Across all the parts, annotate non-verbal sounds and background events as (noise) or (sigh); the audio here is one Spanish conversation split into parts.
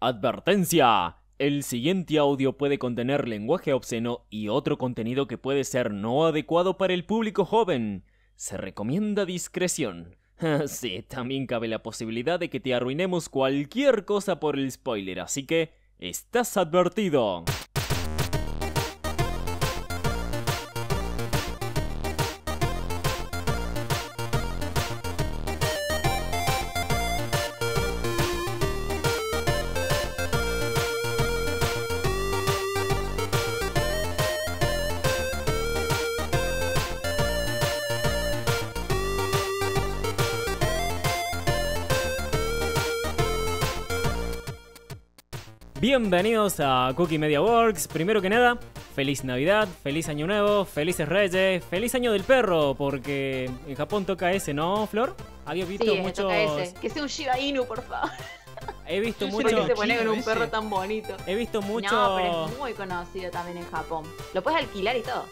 Advertencia. El siguiente audio puede contener lenguaje obsceno y otro contenido que puede ser no adecuado para el público joven. Se recomienda discreción. (laughs) sí, también cabe la posibilidad de que te arruinemos cualquier cosa por el spoiler, así que estás advertido. Bienvenidos a Cookie Media Works. Primero que nada, feliz Navidad, feliz Año Nuevo, felices Reyes, feliz Año del Perro, porque en Japón toca ese, ¿no, Flor? Había visto sí, muchos. Toca Que sea un Shiba Inu, por favor. He visto mucho. Se pone con un perro tan bonito. He visto mucho. No, pero es muy conocido también en Japón. Lo puedes alquilar y todo.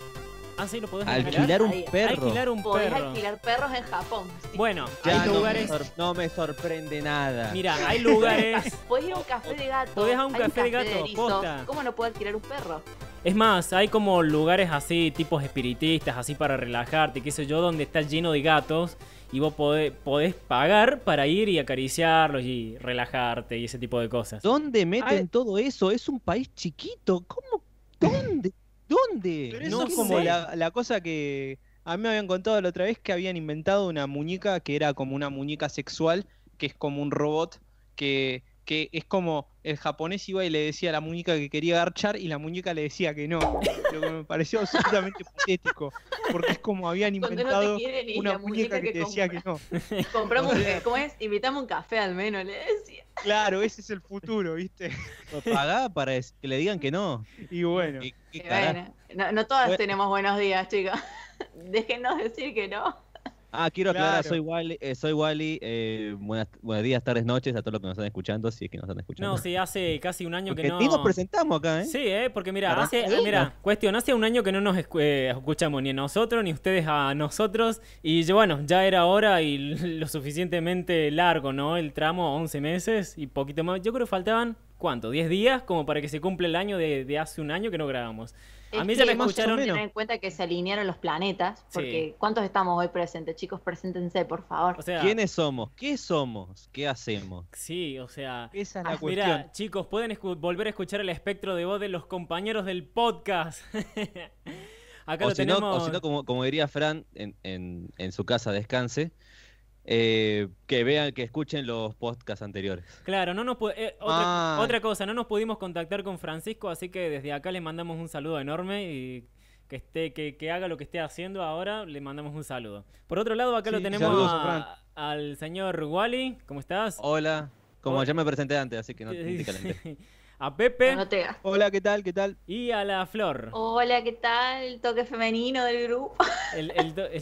Ah, sí, lo podés alquilar. un perro. Alquilar un podés alquilar perros en Japón. Bueno, hay no lugares. Me no me sorprende nada. Mira, hay lugares. (laughs) podés ir a un café de gatos. Podés a un, café, de gatos. ¿Cómo no puedo alquilar un perro? Es más, hay como lugares así, tipos espiritistas, así para relajarte, qué sé yo, donde está lleno de gatos y vos podés, pagar para ir y acariciarlos y relajarte y ese tipo de cosas. ¿Dónde meten todo eso? Es un país chiquito. ¿Cómo? ¿Dónde? (laughs) ¿Dónde? No es como la, la, cosa que a mí me habían contado la otra vez que habían inventado una muñeca que era como una muñeca sexual, que es como un robot que que es como el japonés iba y le decía a la muñeca que quería garchar y la muñeca le decía que no. Lo que me pareció absolutamente (laughs) patético, porque es como habían inventado una muñeca, que, decía que no. (laughs) Compramos, ¿cómo es? Invitamos un café al menos, le decía. Claro, ese es el futuro, ¿viste? Pues pagá para que le digan que no. Y bueno. no, no todas tenemos buenos días, chicos. (laughs) Déjenos decir que no. Ah, quiero aclarar, soy Wally, soy Wally eh, eh buenos días, tardes, noches a todos los que nos están escuchando, si es que nos están escuchando. No, sí, hace casi un año que no... nos presentamos acá, ¿eh? Sí, eh, porque mira, hace, eh, mira, cuestión, hace un año que no nos eh, escuchamos ni a nosotros, ni ustedes a nosotros, y bueno, ya era hora y (laughs) lo suficientemente largo, ¿no? El tramo, 11 meses y poquito más, yo creo que faltaban, ¿cuánto? ¿10 días? Como para que se cumpla el año de hace un año que no grabamos a mí se me escucharon. Tener en cuenta que se alinearon los planetas, porque ¿cuántos estamos hoy presentes? Chicos, preséntense, por favor. ¿Quiénes somos? ¿Qué somos? ¿Qué hacemos? Sí, o sea. Esa es la ah, cuestión. chicos, pueden volver a escuchar el espectro de voz de los compañeros del podcast. (laughs) Acá o lo tenemos. o si no, como, diría Fran, en su casa descanse eh, que vean, que escuchen los podcasts anteriores. Claro, no nos eh, ah. otra, cosa, no nos pudimos contactar con Francisco, así que desde acá le mandamos un saludo enorme y que esté, que, haga lo que esté haciendo ahora, le mandamos un saludo. Por otro lado, acá lo tenemos al señor Wally, ¿cómo estás? Hola, como ya me presenté antes, así que no te (laughs) a Pepe. Hola, ¿qué tal? ¿Qué tal? Y a la Flor. Hola, ¿qué tal? El toque femenino del grupo. El,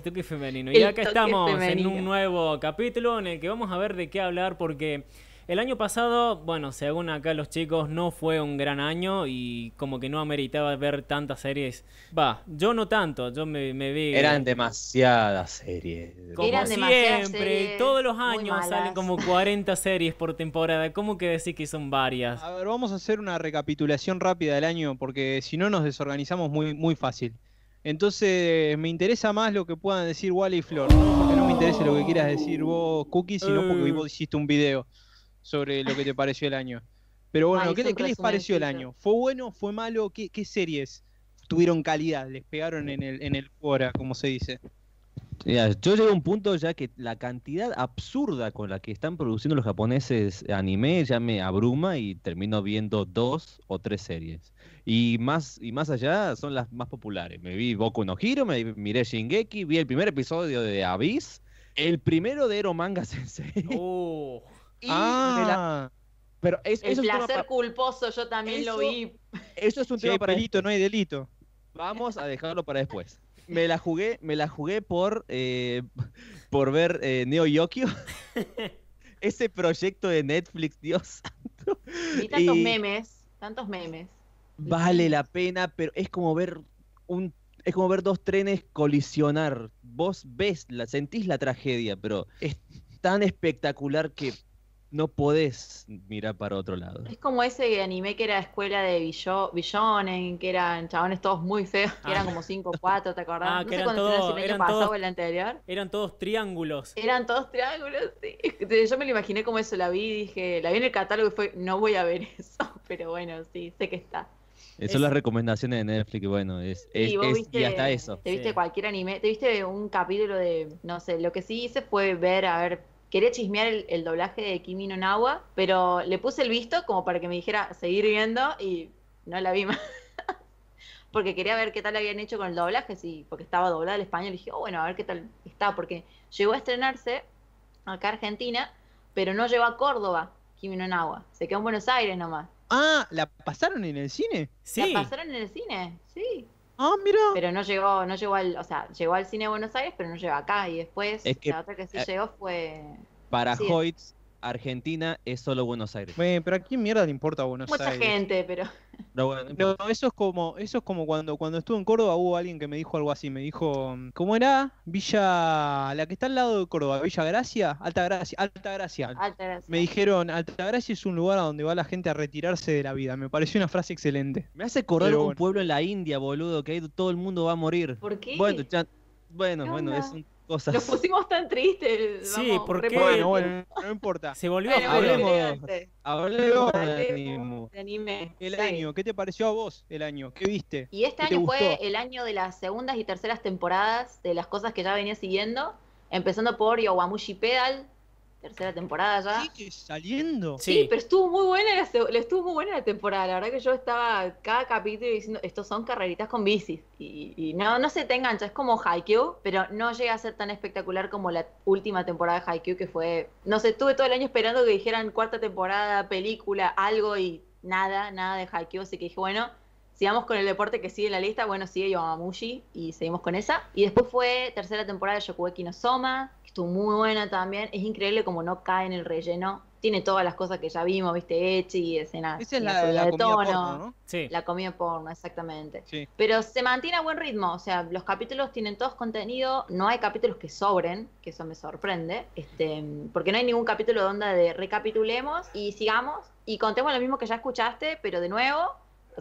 toque femenino. y acá estamos en un nuevo capítulo en el que vamos a ver de qué hablar porque... El año pasado, bueno, según acá los chicos, no fue un gran año y como que no ameritaba ver tantas series. Va, yo no tanto, yo me, vi. Eh, Eran demasiadas series. Como siempre, todos los años salen como 40 (laughs) series por temporada. ¿Cómo que decir que son varias? A ver, vamos a hacer una recapitulación rápida del año porque si no nos desorganizamos muy, muy fácil. Entonces me interesa más lo que puedan decir Wally y Flor, ¿no? no me interesa lo que quieras decir vos, Cookie, sino porque eh. vos hiciste un video sobre lo que te pareció el año. Pero bueno, ¿qué, les pareció el año? ¿Fue bueno? ¿Fue malo? ¿Qué, series tuvieron calidad? ¿Les pegaron en el, en el cuora, como se dice? yo llego a un punto ya que la cantidad absurda con la que están produciendo los japoneses anime ya me abruma y termino viendo dos o tres series. Y más y más allá son las más populares. Me vi Boku no Hiro, me miré Shingeki, vi el primer episodio de Abyss, el primero de Ero Manga Sensei. Oh ah. es, el placer culposo, yo también lo vi. Eso es un tema delito, no hay delito. Vamos a dejarlo para después. (laughs) Me la jugué, me la jugué por, eh, por ver eh, Neo Yokio. (laughs) Ese proyecto de Netflix, Dios santo. Y tantos memes, tantos memes. Vale la pena, pero es como ver un es como ver dos trenes colisionar. Vos ves, sentís la tragedia, pero es tan espectacular que no podés mirar para otro lado. Es como ese anime que era escuela de Villones, que eran chabones todos muy feos, que eran ah. como 5 o 4, ¿te acordás? Ah, no sé cuándo el pasado o el anterior. Eran todos triángulos. Eran todos triángulos, sí. Yo me lo imaginé como eso, la vi, dije, la vi en el catálogo y fue, no voy a ver (laughs) eso, pero bueno, sí, sé que está. Esas eh, son las recomendaciones de Netflix, bueno, es, y hasta eso. Te viste cualquier anime, te viste un capítulo de, no sé, lo que sí hice fue ver, a ver, quería chismear el, doblaje de Kimi no pero le puse el visto como para que me dijera seguir viendo y no la vi más. (laughs) porque quería ver qué tal habían hecho con el doblaje, sí, porque estaba doblada el español. Y dije, oh, bueno, a ver qué tal está, porque llegó a estrenarse acá Argentina, pero no llegó a Córdoba, Kimi no Se quedó en Buenos Aires nomás. Ah, ¿la pasaron en el cine? Sí. ¿La pasaron en el cine? Sí. Ah, mira. Pero no llegó, no llegó al, o sea, llegó al cine de Buenos Aires, pero no llegó acá. Y después, la otra que sí eh, llegó fue. Para Hoyt Argentina es solo Buenos Aires. pero ¿a quién mierda le importa Buenos Aires? Mucha gente, pero... eso es como, eso es como cuando, cuando estuve en Córdoba hubo alguien que me dijo algo así, me dijo, ¿cómo era? Villa, la que está al lado de Córdoba, Villa Gracia, Alta Gracia, Alta Gracia. Me dijeron, Alta Gracia es un lugar a donde va la gente a retirarse de la vida, me pareció una frase excelente. Me hace correr un pueblo en la India, boludo, que ahí todo el mundo va a morir. ¿Por qué? Bueno, bueno, bueno, es un cosas. Los pusimos tan tristes. Sí, porque. Bueno, no importa. Se volvió Hablemos, hablemos anime. El año, ¿qué te pareció a vos el año? ¿Qué viste? Y este año fue el año de las segundas y terceras temporadas de las cosas que ya venía siguiendo. Empezando por Yowamushi Pedal, tercera temporada ya. que saliendo? Sí, pero estuvo muy buena la, estuvo muy buena la temporada. La verdad que yo estaba cada capítulo diciendo, estos son carreritas con bicis. Y, no, no se te engancha, es como Haikyuu, pero no llega a ser tan espectacular como la última temporada de Haikyuu que fue, no sé, estuve todo el año esperando que dijeran cuarta temporada, película, algo y nada, nada de Haikyuu, así que dije, bueno, sigamos con el deporte que sigue en la lista, bueno, sigue Yamamushi y seguimos con esa. Y después fue tercera temporada de Yokubeki no Soma, estuvo muy buena también. Es increíble como no cae en el relleno. Tiene todas las cosas que ya vimos, viste, y escenas la, de comida ¿no? la comida porno, exactamente. Pero se mantiene a buen ritmo, o sea, los capítulos tienen todos contenido, no hay capítulos que sobren, que eso me sorprende, este, porque no hay ningún capítulo donde de recapitulemos y sigamos y contemos lo mismo que ya escuchaste, pero de nuevo,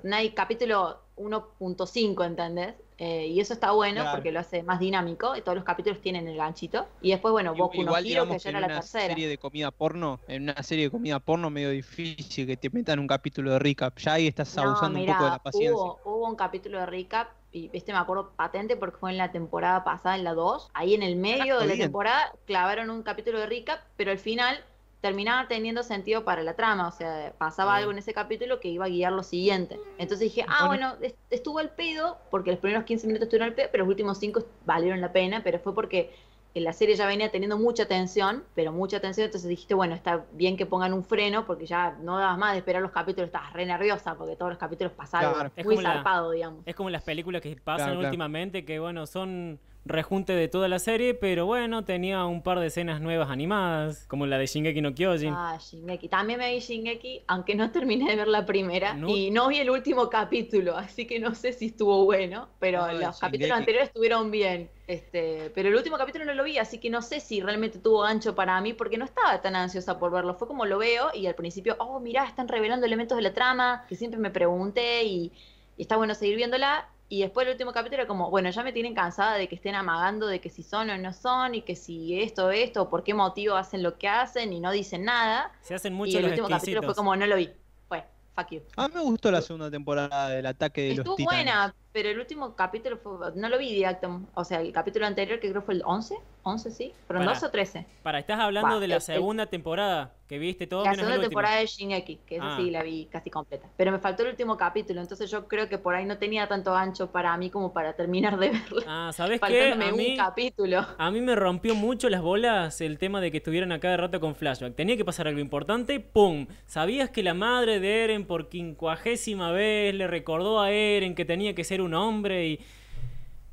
no hay capítulo 1.5, ¿entendés? Eh, y eso está bueno porque lo hace más dinámico. Y todos los capítulos tienen el ganchito. Y después, bueno, vos no que ya era la tercera. En una serie de comida porno, en una serie de comida porno medio difícil que te metan un capítulo de recap. Ya ahí estás abusando un poco de la paciencia. Hubo, un capítulo de recap y este me acuerdo patente porque fue en la temporada pasada, en la 2. Ahí en el medio de la temporada clavaron un capítulo de recap, pero al final terminaba teniendo sentido para la trama, o sea, pasaba algo en ese capítulo que iba a guiar lo siguiente. Entonces dije, ah, bueno, estuvo al pedo, porque los primeros 15 minutos estuvieron al pedo, pero los últimos 5 valieron la pena, pero fue porque eh, la serie ya venía teniendo mucha tensión, pero mucha tensión, entonces dijiste, bueno, está bien que pongan un freno, porque ya no dabas más de esperar los capítulos, estabas re nerviosa, porque todos los capítulos pasaron muy zarpado, digamos. Es como las películas que pasan últimamente, que bueno, son rejunte de toda la serie, pero bueno, tenía un par de escenas nuevas animadas, como la de Shingeki no Kyojin. Ah, Shingeki. También me vi Shingeki, aunque no terminé de ver la primera y no vi el último capítulo, así que no sé si estuvo bueno, pero ah, los capítulos anteriores estuvieron bien. Este, pero el último capítulo no lo vi, así que no sé si realmente tuvo ancho para mí, porque no estaba tan ansiosa por verlo. Fue como lo veo y al principio, oh, mirá, están revelando elementos de la trama que siempre me pregunté y está bueno seguir viéndola y después el último capítulo era como, bueno, ya me tienen cansada de que estén amagando de que si son o no son y que si esto, esto, por qué motivo hacen lo que hacen y no dicen nada. Se hacen mucho y el último capítulo fue como, no lo vi. Fue, fuck you. A mí me gustó la segunda temporada del ataque de los titanes. buena, pero el último capítulo fue, no lo vi directo. O sea, el capítulo anterior que creo fue el 11. 11, sí, pero dos 12 o 13. Para, estás hablando de la segunda temporada que viste todo. La segunda temporada de Shingeki, que ah. sí la vi casi completa. Pero me faltó el último capítulo, entonces yo creo que por ahí no tenía tanto ancho para mí como para terminar de (laughs) verlo Ah, ¿sabes qué? A mí, capítulo. A mí me rompió mucho las bolas el tema de que estuvieran acá de rato con flashback. Tenía que pasar algo importante, ¡pum! ¿Sabías que la madre de Eren por quincuagésima vez le recordó a Eren que tenía que ser un hombre y.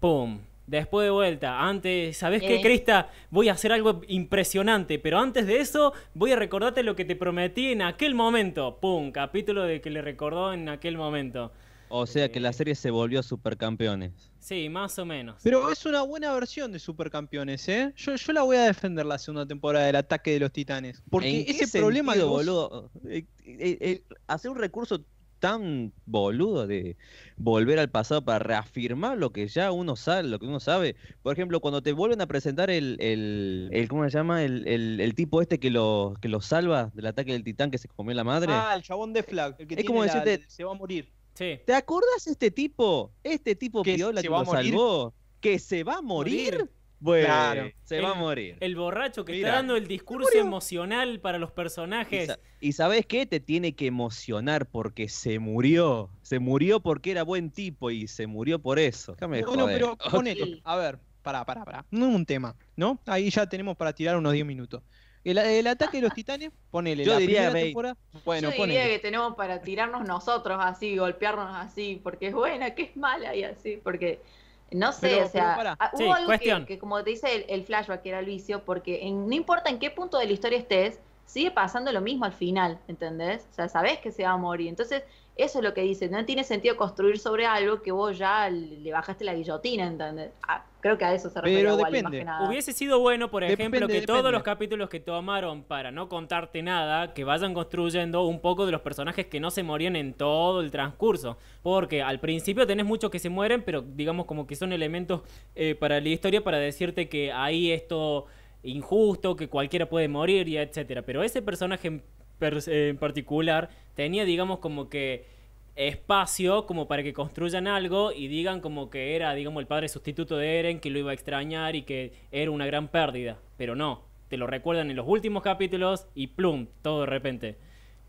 ¡pum! Después de vuelta, antes, ¿sabes qué, eh. Crista? Voy a hacer algo impresionante, pero antes de eso voy a recordarte lo que te prometí en aquel momento. ¡Pum! Capítulo de que le recordó en aquel momento. O sea que la eh. serie se volvió Supercampeones. Sí, más o menos. Pero es una buena versión de Supercampeones, ¿eh? Yo, la voy a defender la segunda temporada del ataque de los titanes. Porque ese problema lo de eh, hacer un recurso tan boludo de volver al pasado para reafirmar lo que ya uno sabe, lo que uno sabe. Por ejemplo, cuando te vuelven a presentar el, el, ¿cómo se llama? El, tipo este que lo, que lo salva del ataque del titán que se comió la madre. Ah, el chabón de Flag, el que es como decirte, se va a morir. Sí. ¿Te acordás este tipo? Este tipo que piola que lo salvó, que se va a ¿Morir? Bueno, pues, se va a morir. El borracho que está dando el discurso emocional para los personajes. Y, sabes qué? Te tiene que emocionar porque se murió. Se murió porque era buen tipo y se murió por eso. Déjame pero pon A ver, pará, pará, pará. No un tema, ¿no? Ahí ya tenemos para tirar unos 10 minutos. El, ataque de los titanes, ponele. Yo la temporada, bueno, diría que tenemos para tirarnos nosotros así, golpearnos así, porque es buena, que es mala y así, porque no sé, o sea, ah, hubo algo que, como te dice el, flashback, que era el vicio, porque no importa en qué punto de la historia estés, sigue pasando lo mismo al final, ¿entendés? O sea, sabés que se va a morir. Entonces, eso es lo que dice, no tiene sentido construir sobre algo que vos ya le bajaste la guillotina, ¿entendés? Ah, creo que a eso se refiere igual, más que nada. Hubiese sido bueno, por ejemplo, que todos los capítulos que tomaron para no contarte nada, que vayan construyendo un poco de los personajes que no se morían en todo el transcurso. Porque al principio tenés muchos que se mueren, pero digamos como que son elementos eh, para la historia para decirte que ahí esto injusto, que cualquiera puede morir y etcétera. Pero ese personaje en particular tenía, digamos, como que espacio como para que construyan algo y digan como que era, digamos, el padre sustituto de Eren, que lo iba a extrañar y que era una gran pérdida. Pero no, te lo recuerdan en los últimos capítulos y plum, todo de repente.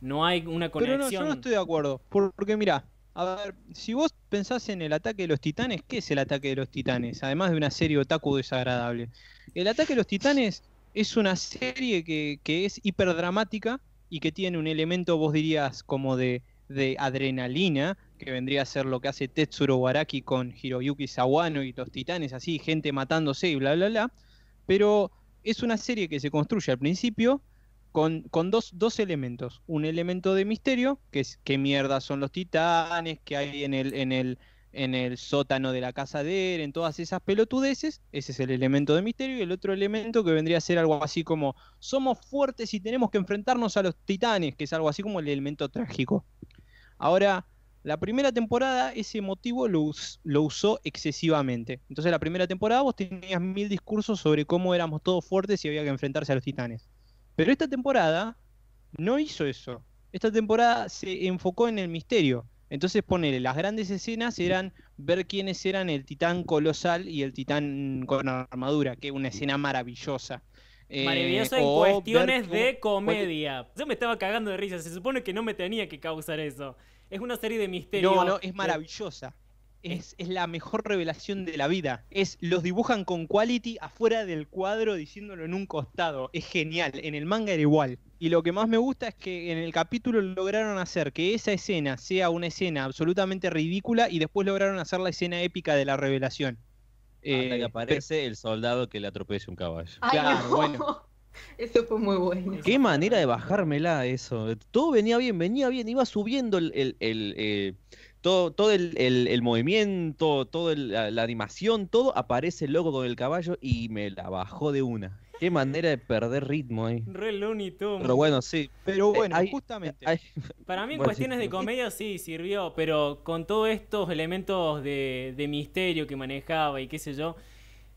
No hay una conexión. Pero no, yo no estoy de acuerdo, porque mira, a ver, si vos pensás en el ataque de los titanes, ¿qué es el ataque de los titanes? Además de una serie otaku desagradable. El ataque de los titanes es una serie que, que es hiperdramática, y que tiene un elemento, vos dirías, como de, adrenalina, que vendría a ser lo que hace Tetsuro Waraki con Hiroyuki Sawano y los titanes, así, gente matándose y bla, bla, bla. Pero es una serie que se construye al principio con, con dos, elementos. Un elemento de misterio, que es qué mierda son los titanes, que hay en el, en el sótano de la casa de él, en todas esas pelotudeces. Ese es el elemento de misterio. Y el otro elemento que vendría a ser algo así como somos fuertes y tenemos que enfrentarnos a los titanes, que es algo así como el elemento trágico. Ahora, la primera temporada ese motivo lo, lo usó excesivamente. Entonces la primera temporada vos tenías mil discursos sobre cómo éramos todos fuertes y había que enfrentarse a los titanes. Pero esta temporada no hizo eso. Esta temporada se enfocó en el misterio. Entonces, ponele, las grandes escenas eran ver quiénes eran el titán colosal y el titán con armadura, que es una escena maravillosa. Eh, maravillosa en cuestiones de comedia. Yo me estaba cagando de risa, se supone que no me tenía que causar eso. Es una serie de misterios. No, no, es maravillosa es, la mejor revelación de la vida. Es los dibujan con quality afuera del cuadro diciéndolo en un costado. Es genial. En el manga era igual. Y lo que más me gusta es que en el capítulo lograron hacer que esa escena sea una escena absolutamente ridícula y después lograron hacer la escena épica de la revelación. Eh, Hasta que eh, aparece el soldado que le atropella un caballo. claro, bueno. (laughs) Eso fue muy bueno. Qué manera de bajármela eso. Todo venía bien, venía bien, iba subiendo el, eh, todo, todo el, movimiento, toda la, animación, todo aparece loco con el caballo y me la bajó de una. Qué manera de perder ritmo ahí. Re Looney Pero bueno, sí. Pero eh, bueno, justamente. Para mí en cuestiones de comedia sí sirvió, pero con todos estos elementos de, misterio que manejaba y qué sé yo,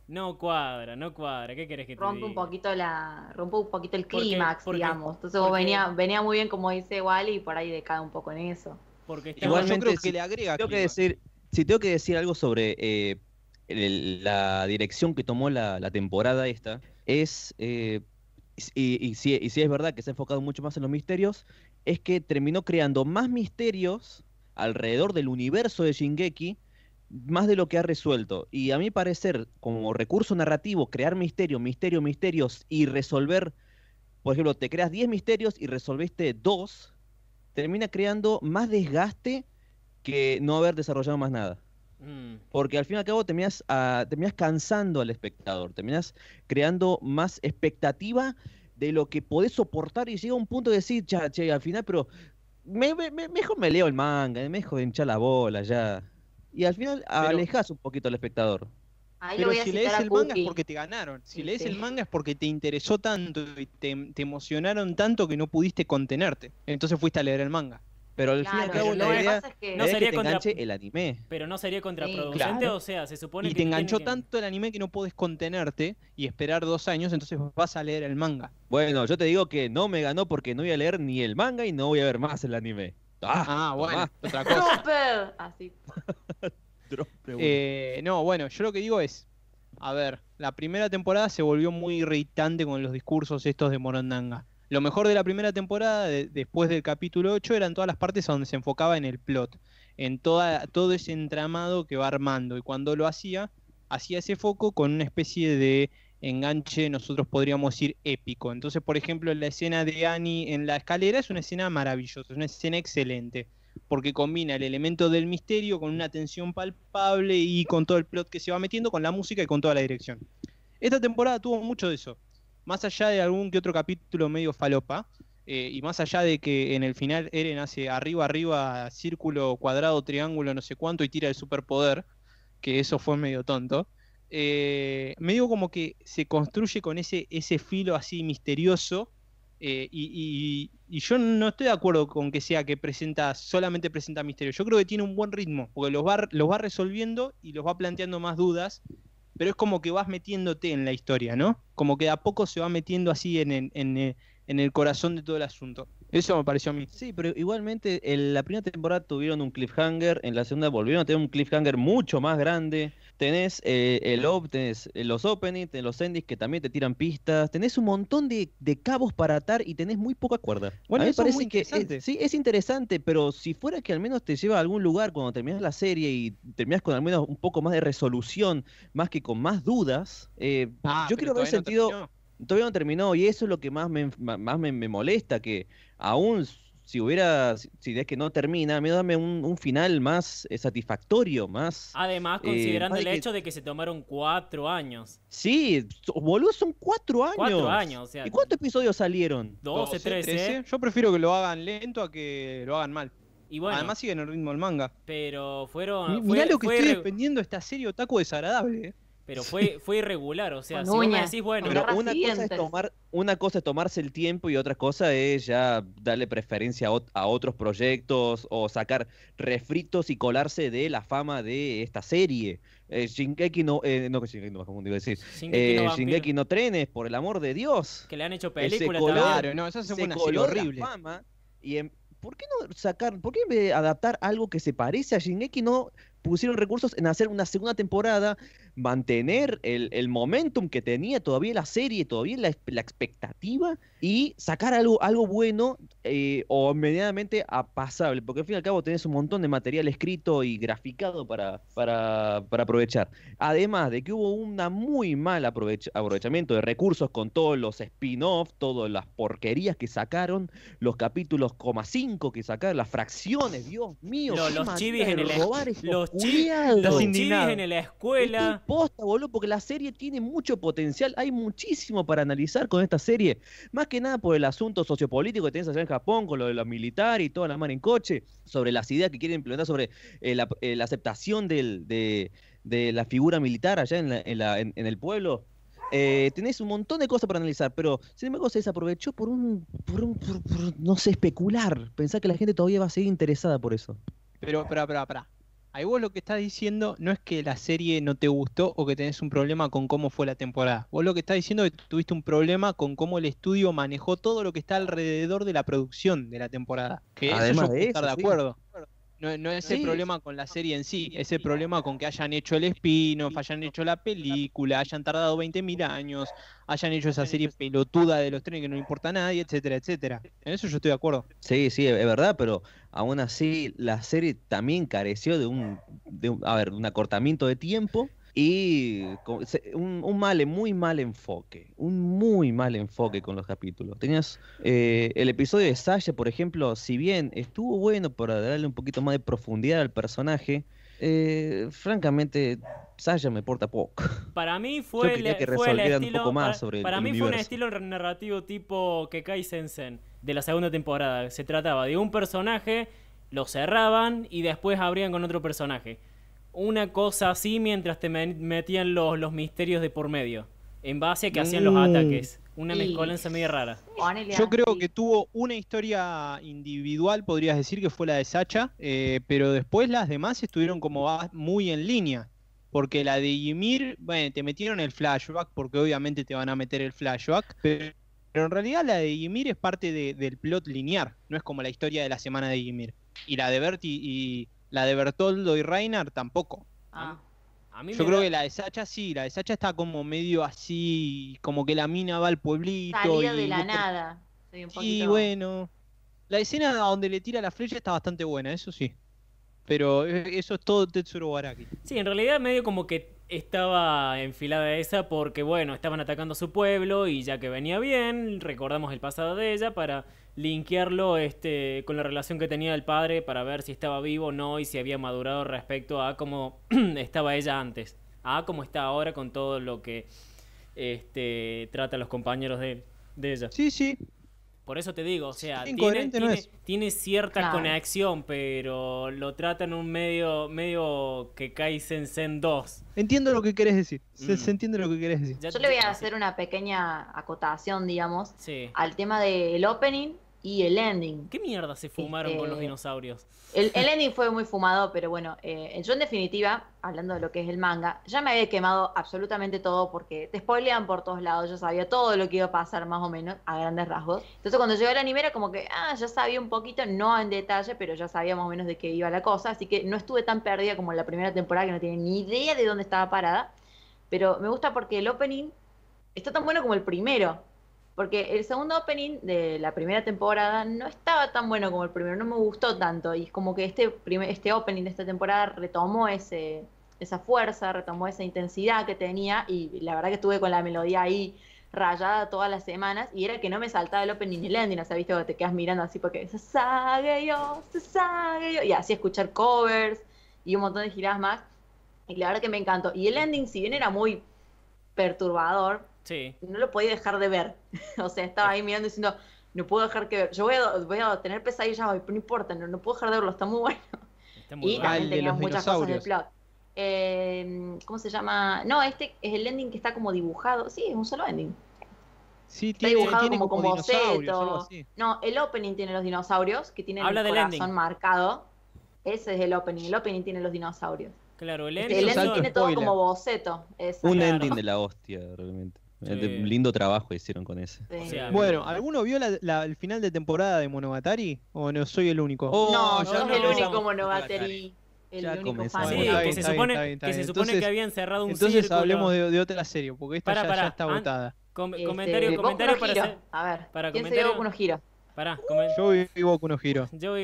no cuadra, no cuadra. ¿Qué querés que te diga? un poquito la rompe un poquito el clímax, digamos. Entonces venía venía muy bien como dice Wally y por ahí decae un poco en eso. Porque Igualmente, creo que si le agrega. Tengo que decir, si tengo que decir algo sobre eh, la dirección que tomó la, temporada esta, es. Eh, y, si, es verdad que se ha enfocado mucho más en los misterios, es que terminó creando más misterios alrededor del universo de Shingeki, más de lo que ha resuelto. Y a mi parecer, como recurso narrativo, crear misterio, misterio, misterios y resolver, por ejemplo, te creas 10 misterios y resolviste 2, termina creando más desgaste que no haber desarrollado más nada. Mm. Porque al fin y al cabo ah, terminas, cansando al espectador, terminas creando más expectativa de lo que podés soportar y llega un punto de decir, ya, che, al final, pero mejor me leo el manga, mejor hincha la bola, ya. Y al final alejas un poquito al espectador. Pero si lees el manga es porque te ganaron. Si lees el manga es porque te interesó tanto y te, emocionaron tanto que no pudiste contenerte. Entonces fuiste a leer el manga. Pero al final no te el anime. Pero no sería contraproducente, o sea, se supone y que... Y te enganchó tanto el anime que no puedes contenerte y esperar dos años, entonces vas a leer el manga. Bueno, yo te digo que no me ganó porque no voy a leer ni el manga y no voy a ver más el anime. Ah, ah bueno, otra (laughs) cosa. Así. (laughs) Eh, no, bueno, yo lo que digo es, a ver, la primera temporada se volvió muy irritante con los discursos estos de Morondanga. Lo mejor de la primera temporada, después del capítulo 8, eran todas las partes donde se enfocaba en el plot, en toda, todo ese entramado que va armando. Y cuando lo hacía, hacía ese foco con una especie de enganche, nosotros podríamos decir, épico. Entonces, por ejemplo, la escena de Annie en la escalera es una escena maravillosa, es una escena excelente porque combina el elemento del misterio con una tensión palpable y con todo el plot que se va metiendo, con la música y con toda la dirección. Esta temporada tuvo mucho de eso. Más allá de algún que otro capítulo medio falopa, eh, y más allá de que en el final Eren hace arriba, arriba, círculo, cuadrado, triángulo, no sé cuánto, y tira el superpoder, que eso fue medio tonto, eh, medio como que se construye con ese, ese filo así misterioso eh, y, yo no estoy de acuerdo con que sea que presenta, solamente presenta misterios Yo creo que tiene un buen ritmo, porque los va, los va resolviendo y los va planteando más dudas, pero es como que vas metiéndote en la historia, ¿no? Como que de a poco se va metiendo así en el corazón de todo el asunto. Eso me pareció a mí. Sí, pero igualmente en la primera temporada tuvieron un cliffhanger, en la segunda volvieron a tener un cliffhanger mucho más grande. Tenés eh, el op, eh, los openings, tenés los endings que también te tiran pistas, tenés un montón de, cabos para atar y tenés muy poca cuerda. Bueno, a me parece que es, sí, es interesante, pero si fuera que al menos te lleva a algún lugar cuando terminas la serie y terminas con al menos un poco más de resolución, más que con más dudas, eh, ah, yo creo haber sentido todavía no terminó y eso es lo que más me, más me, molesta, que aún si hubiera, si es que no termina, me dame un, final más eh, satisfactorio, más... Además, eh, considerando el hecho de que se tomaron cuatro años. Sí, boludo, son cuatro años. Cuatro años, o sea... ¿Y cuántos episodios salieron? Doce, trece. Yo prefiero que lo hagan lento a que lo hagan mal. Y bueno, Además siguen el ritmo del manga. Pero fueron... Mirá lo que estoy defendiendo esta serie otaku desagradable. Eh. Pero fue, fue irregular, o sea, si bueno, una cosa, es tomar, una cosa es tomarse el tiempo y otra cosa es ya darle preferencia a, otros proyectos o sacar refritos y colarse de la fama de esta serie. Eh, Shingeki no, eh, no, Shingeki no, como digo decir, eh, Shingeki, no trenes, por el amor de Dios. Que le han hecho películas. Claro, no, eso es una horrible. y ¿por qué no sacar, por qué en vez de adaptar algo que se parece a Shingeki no pusieron recursos en hacer una segunda temporada mantener el, el momentum que tenía todavía la serie, todavía la, la expectativa y sacar algo, algo bueno eh, o medianamente apasable porque al fin y al cabo tenés un montón de material escrito y graficado para, para, para aprovechar. Además de que hubo un muy mal aprovechamiento de recursos con todos los spin offs todas las porquerías que sacaron, los capítulos 5 que sacaron, las fracciones, Dios mío. los, chivis en el los, los chivis en la escuela posta, boludo, porque la serie tiene mucho potencial. Hay muchísimo para analizar con esta serie. Más que nada por el asunto sociopolítico que tenés allá en Japón, con lo de los militares y toda la mano en coche, sobre las ideas que quieren implementar sobre eh, eh, la, aceptación de, la figura militar allá en, el pueblo. Eh, tenés un montón de cosas para analizar, pero sin embargo se desaprovechó por un, por un no sé, especular. Pensar que la gente todavía va a seguir interesada por eso. Pero, pero, pero, para. Ahí vos lo que estás diciendo no es que la serie no te gustó o que tenés un problema con cómo fue la temporada. Vos lo que estás diciendo es que tuviste un problema con cómo el estudio manejó todo lo que está alrededor de la producción de la temporada. Que Además eso estar de acuerdo. No, no es el problema con la serie en sí, es el problema con que hayan hecho el spin hayan hecho la película, hayan tardado 20.000 años, hayan hecho esa serie pelotuda de los trenes que no importa a nadie, etcétera, etcétera. En eso yo estoy de acuerdo. Sí, sí, es verdad, pero aún así la serie también careció de un, de un acortamiento de tiempo y un, un, mal, muy mal enfoque, un muy mal enfoque con los capítulos. Tenías eh, el episodio de Sasha, por ejemplo, si bien estuvo bueno para darle un poquito más de profundidad al personaje, eh, francamente Sasha me porta poco. Para mí (laughs) fue, un para, mí fue un estilo narrativo tipo Kekai Sensen de la segunda temporada. Se trataba de un personaje, lo cerraban y después abrían con otro personaje una cosa así mientras te metían los, los misterios de por medio, en base a que hacían los mm. ataques. Una mezcolanza medio rara. Yo creo que tuvo una historia individual, podrías decir, que fue la de Sacha, eh, pero después las demás estuvieron como muy en línea. Porque la de Ymir, bueno, te metieron el flashback, porque obviamente te van a meter el flashback, pero, en realidad la de Ymir es parte del plot lineal, no es como la historia de la semana de Ymir. Y la de Bertie y, la de Bertoldo y Reinar tampoco. Ah. Yo creo que la de Sacha sí, la de Sacha está como medio así, como que la mina va al pueblito. Salida de la nada. Sí, bueno. La escena donde le tira la flecha está bastante buena, eso sí. Pero eh, eso es todo Tetsuro Baraki. Sí, en realidad medio como que estaba enfilada esa porque, bueno, estaban atacando a su pueblo y ya que venía bien, recordamos el pasado de ella para linkearlo este, con la relación que tenía el padre para ver si estaba vivo o no y si había madurado respecto a cómo (clears throat) estaba ella antes, a cómo está ahora con todo lo que este, trata los compañeros de, de ella. Sí, sí. Por eso te digo, o sea, tiene, cierta conexión, pero lo trata en un medio, medio que cae en 2. Entiendo lo que querés decir. Se, mm. entiende lo que querés decir. Yo le voy a hacer una pequeña acotación, digamos, al tema del opening y el ending. ¿Qué mierda se fumaron con los este, dinosaurios? El, (laughs) ending fue muy fumado, pero bueno, eh, yo en definitiva, hablando de lo que es el manga, ya me había quemado absolutamente todo porque te spoilean por todos lados, yo sabía todo lo que iba a pasar más o menos a grandes rasgos. Entonces cuando llegó el anime era como que, ah, ya sabía un poquito, no en detalle, pero ya sabía más o menos de qué iba la cosa, así que no estuve tan perdida como en la primera temporada que no tenía ni idea de dónde estaba parada, pero me gusta porque el opening está tan bueno como el primero. Porque el segundo opening de la primera temporada no estaba tan bueno como el primero, no me gustó tanto. Y es como que este, este opening de esta temporada retomó ese, esa fuerza, retomó esa intensidad que tenía. Y la verdad que estuve con la melodía ahí rayada todas las semanas y era que no me saltaba el opening ni el ending, o sea, viste que te quedas mirando así porque se sabe yo, se sabe yo, y así escuchar covers y un montón de giras más, y la verdad que me encantó. Y el ending, si bien era muy perturbador, Sí. No lo podía dejar de ver. (laughs) o sea, estaba ahí mirando diciendo, no puedo dejar que ver. Yo voy a, voy a tener pesadillas pero no importa, no, puedo dejar de verlo, está muy bueno. Está muy y también tenía muchas cosas de plot. Eh, ¿Cómo se llama? No, este es el ending que está como dibujado. Sí, es un solo ending. Sí, está tiene, dibujado como, boceto. No, el opening tiene los dinosaurios, que tienen el corazón marcado. Ese es el opening. El opening tiene los dinosaurios. Claro, el este, ending. El ending tiene todo como boceto. un ending de la hostia, realmente. Un lindo trabajo hicieron con ese. bueno, ¿alguno vio el final de temporada de Monogatari? ¿O no soy el único? Oh, no, yo no, soy el único Monogatari. El único que se supone, que, se supone que habían cerrado un entonces Entonces hablemos de, otra serie, porque esta ya, está votada. comentarios este, comentario, comentario para, a ver, para ¿quién Se dio yo vivo con unos giros. Yo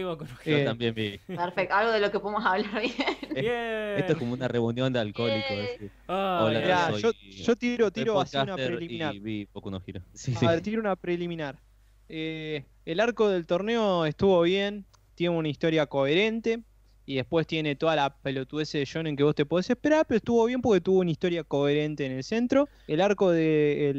también vi. Perfecto, algo de lo que podemos hablar bien. (laughs) Esto es como una reunión de alcohólicos. yo, tiro, tiro así una preliminar. Sí, sí. A tiro una preliminar. Eh, el arco del torneo estuvo bien, tiene una historia coherente y después tiene toda la pelotudez de John en que vos te podés esperar, pero estuvo bien porque tuvo una historia coherente en el centro. El arco del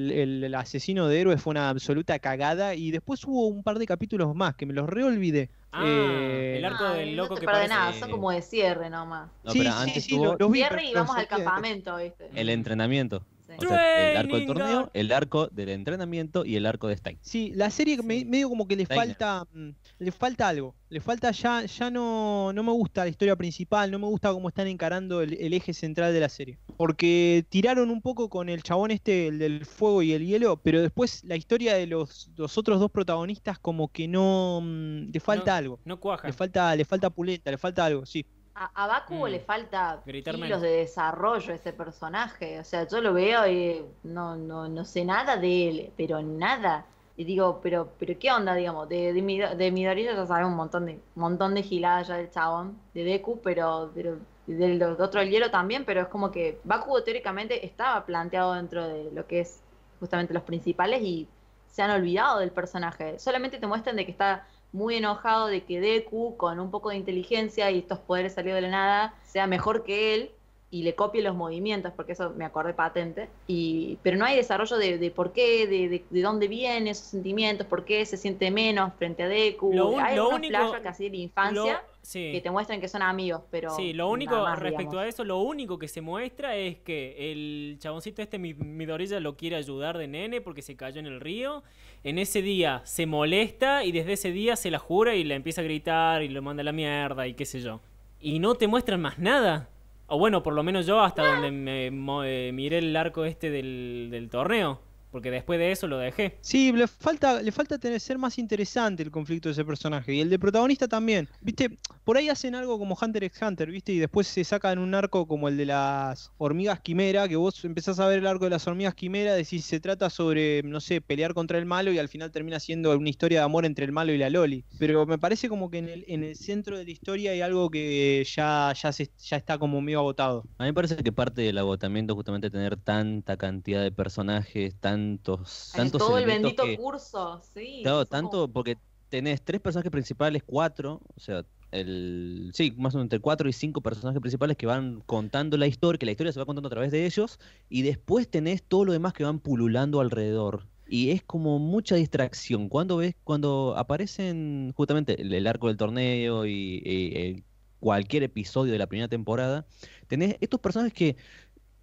de el, el asesino de héroes fue una absoluta cagada y después hubo un par de capítulos más que me los reolvidé. Ah, eh, el arco del loco que nada, son como de cierre nomás. sí, sí, sí, vi, cierre y vamos al campamento, ¿viste? El entrenamiento el arco del torneo, el arco del entrenamiento y el arco de Stein. Sí, la serie Me, medio como que le falta mm, le falta algo. Le falta ya, ya no, no me gusta la historia principal, no me gusta cómo están encarando el, eje central de la serie. Porque tiraron un poco con el chabón este, el del fuego y el hielo, pero después la historia de los, otros dos protagonistas como que no... Mm, le falta algo. No cuaja. Le falta, le falta pulenta, le falta algo, sí. A, Bakugo le mm. falta kilos de desarrollo ese personaje. O sea, yo lo veo y no, no, no sé nada de él, pero nada. Y digo, pero, pero ¿qué onda, digamos? De, de, ya sabemos un montón de, montón de giladas ya del chabón, de Deku, pero, pero del, otro el hielo también, pero es como que Bakugo teóricamente estaba planteado dentro de lo que es justamente los principales y se han olvidado del personaje. Solamente te muestran de que está muy enojado de que Deku, con un poco de inteligencia y estos poderes salidos de la nada, sea mejor que él, y le copie los movimientos, porque eso me acordé patente, y, pero no hay desarrollo de, por qué, de, de, dónde vienen esos sentimientos, por qué se siente menos frente a Deku. Lo hay lo único, casi de la infancia que te muestran que son amigos, pero... Sí, lo único respecto a eso, lo único que se muestra es que el chaboncito este, Midorilla, lo quiere ayudar de nene porque se cayó en el río. En ese día se molesta y desde ese día se la jura y la empieza a gritar y lo manda a la mierda y qué sé yo. Y no te muestran más nada. O bueno, por lo menos yo hasta donde me, eh, miré el arco este del torneo. Porque después de eso lo dejé. Sí, le falta, le falta tener, ser más interesante el conflicto de ese personaje. Y el de protagonista también. Viste, por ahí hacen algo como Hunter x Hunter, ¿viste? Y después se sacan un arco como el de las hormigas quimera, que vos empezás a ver el arco de las hormigas quimera, decís se trata sobre, no sé, pelear contra el malo y al final termina siendo una historia de amor entre el malo y la Loli. Pero me parece como que en el, en el centro de la historia hay algo que ya, ya, se, ya está como medio agotado. A mí me parece que parte del agotamiento justamente tener tanta cantidad de personajes, tan tantos, tantos todo el bendito curso, sí. Claro, tanto porque tenés tres personajes principales, cuatro, o sea, el, sí, más o menos entre cuatro y cinco personajes principales que van contando la historia, que la historia se va contando a través de ellos, y después tenés todo lo demás que van pululando alrededor. Y es como mucha distracción. Cuando ves, cuando aparecen justamente el, arco del torneo y eh, cualquier episodio de la primera temporada, tenés estos personajes que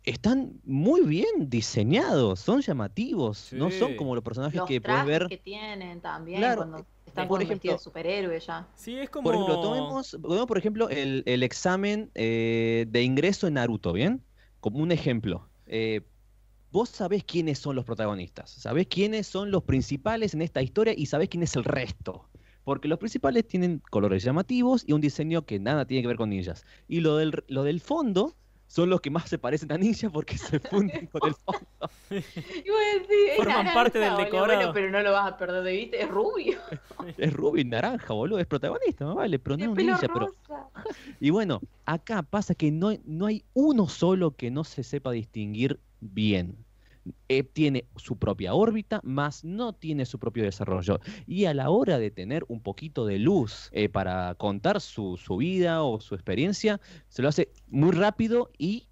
están muy bien diseñados, son llamativos, no son como los personajes que puedes ver. que tienen también cuando eh, están por ejemplo, de ya. Sí, es como. Por ejemplo, tomemos, por ejemplo el, examen eh, de ingreso en Naruto, ¿bien? Como un ejemplo. Eh, vos sabés quiénes son los protagonistas, sabés quiénes son los principales en esta historia y sabés quién es el resto. Porque los principales tienen colores llamativos y un diseño que nada tiene que ver con ninjas. Y lo del, lo del fondo son los que más se parecen a ninja porque se (laughs) funden con el fondo. Forman parte del decorado. pero no lo vas a perder de vista, es rubio. (laughs) es rubio y naranja, boludo, es protagonista, ¿no? vale, pero no es un ninja, pero (laughs) Y bueno, acá pasa que no, no hay uno solo que no se sepa distinguir bien. Eh, tiene su propia órbita, más no tiene su propio desarrollo. Y a la hora de tener un poquito de luz eh, para contar su vida o su experiencia, se lo hace muy rápido y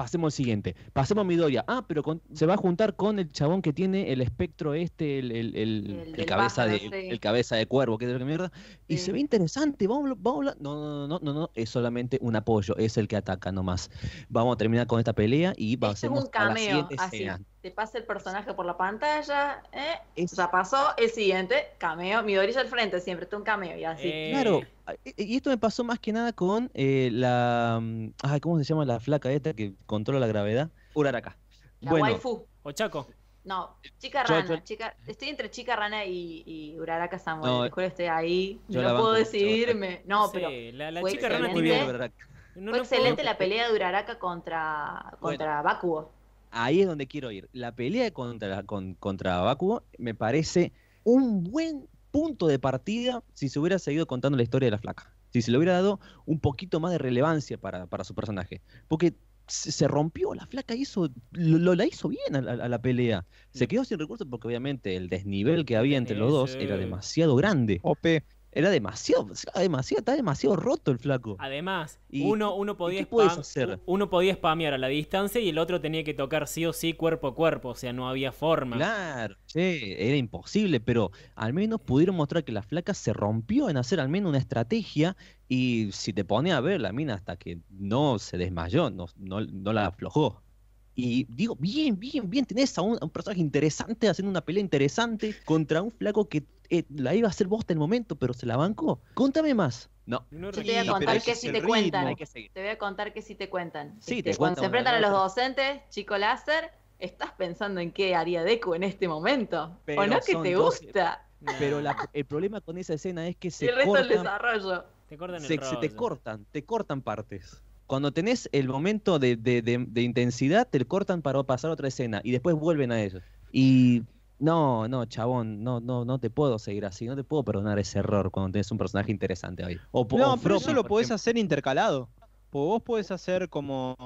pasemos al siguiente. Pasemos a Midoya. Ah, pero se va a juntar con el chabón que tiene el espectro este, el, el, cabeza, de, el cabeza de cuervo, que es mierda. Y se ve interesante, vamos, vamos. No, no, no, no, no, es solamente un apoyo, es el que ataca nomás. Vamos a terminar con esta pelea y pasemos a la siguiente escena te pasa el personaje por la pantalla, ¿eh? Eso. pasó, el siguiente, cameo, mi orilla al frente, siempre tú un cameo y así. Eh. Claro, e, y esto me pasó más que nada con eh, la, mm, ¿cómo se llama la flaca esta que controla la gravedad? Uraraka. La waifu. O Chaco. No, chica rana, chica, estoy entre chica rana y, y Uraraka Samuel, no, mejor estoy ahí, no puedo decidirme, no, pero... La, chica rana tiene... fue excelente la pelea de Uraraka contra, contra Ahí es donde quiero ir. La pelea contra, contra Bakugo me parece un buen punto de partida si se hubiera seguido contando la historia de la flaca. Si se le hubiera dado un poquito más de relevancia para, su personaje. Porque se rompió, la flaca hizo, lo, la hizo bien a la, a la, pelea. Se mm. quedó sin recursos porque obviamente el desnivel que había entre los dos era demasiado grande. OP. Era demasiado, demasiado, está demasiado roto el flaco. Además, uno, uno, podía uno podía spamear a la distancia y el otro tenía que tocar sí o sí cuerpo a cuerpo, o sea, no había forma. Claro, sí, era imposible, pero al menos pudieron mostrar que la flaca se rompió en hacer al menos una estrategia y si te pone a ver la mina hasta que no se desmayó, no, no, no la aflojó. Y digo, bien, bien, bien, tenés a un, personaje interesante haciendo una pelea interesante contra un flaco que eh, la iba a hacer bosta en el momento, pero se la bancó. Contame más. No. te voy a contar que si te cuentan. Te voy a contar que si te cuentan. Sí, te Cuando se enfrentan a los docentes, chico láser, estás pensando en qué haría Deku en este momento. o no que te gusta. Pero el problema con esa escena es que se. el resto cortan, del desarrollo. Te se, te cortan, te cortan partes cuando tenés el momento de, intensidad, te cortan para pasar otra escena y después vuelven a eso. Y no, no, chabón, no, no, no te puedo seguir así, no te puedo perdonar ese error cuando tenés un personaje interesante ahí. no, pero eso lo podés hacer intercalado. Pues vos podés hacer como,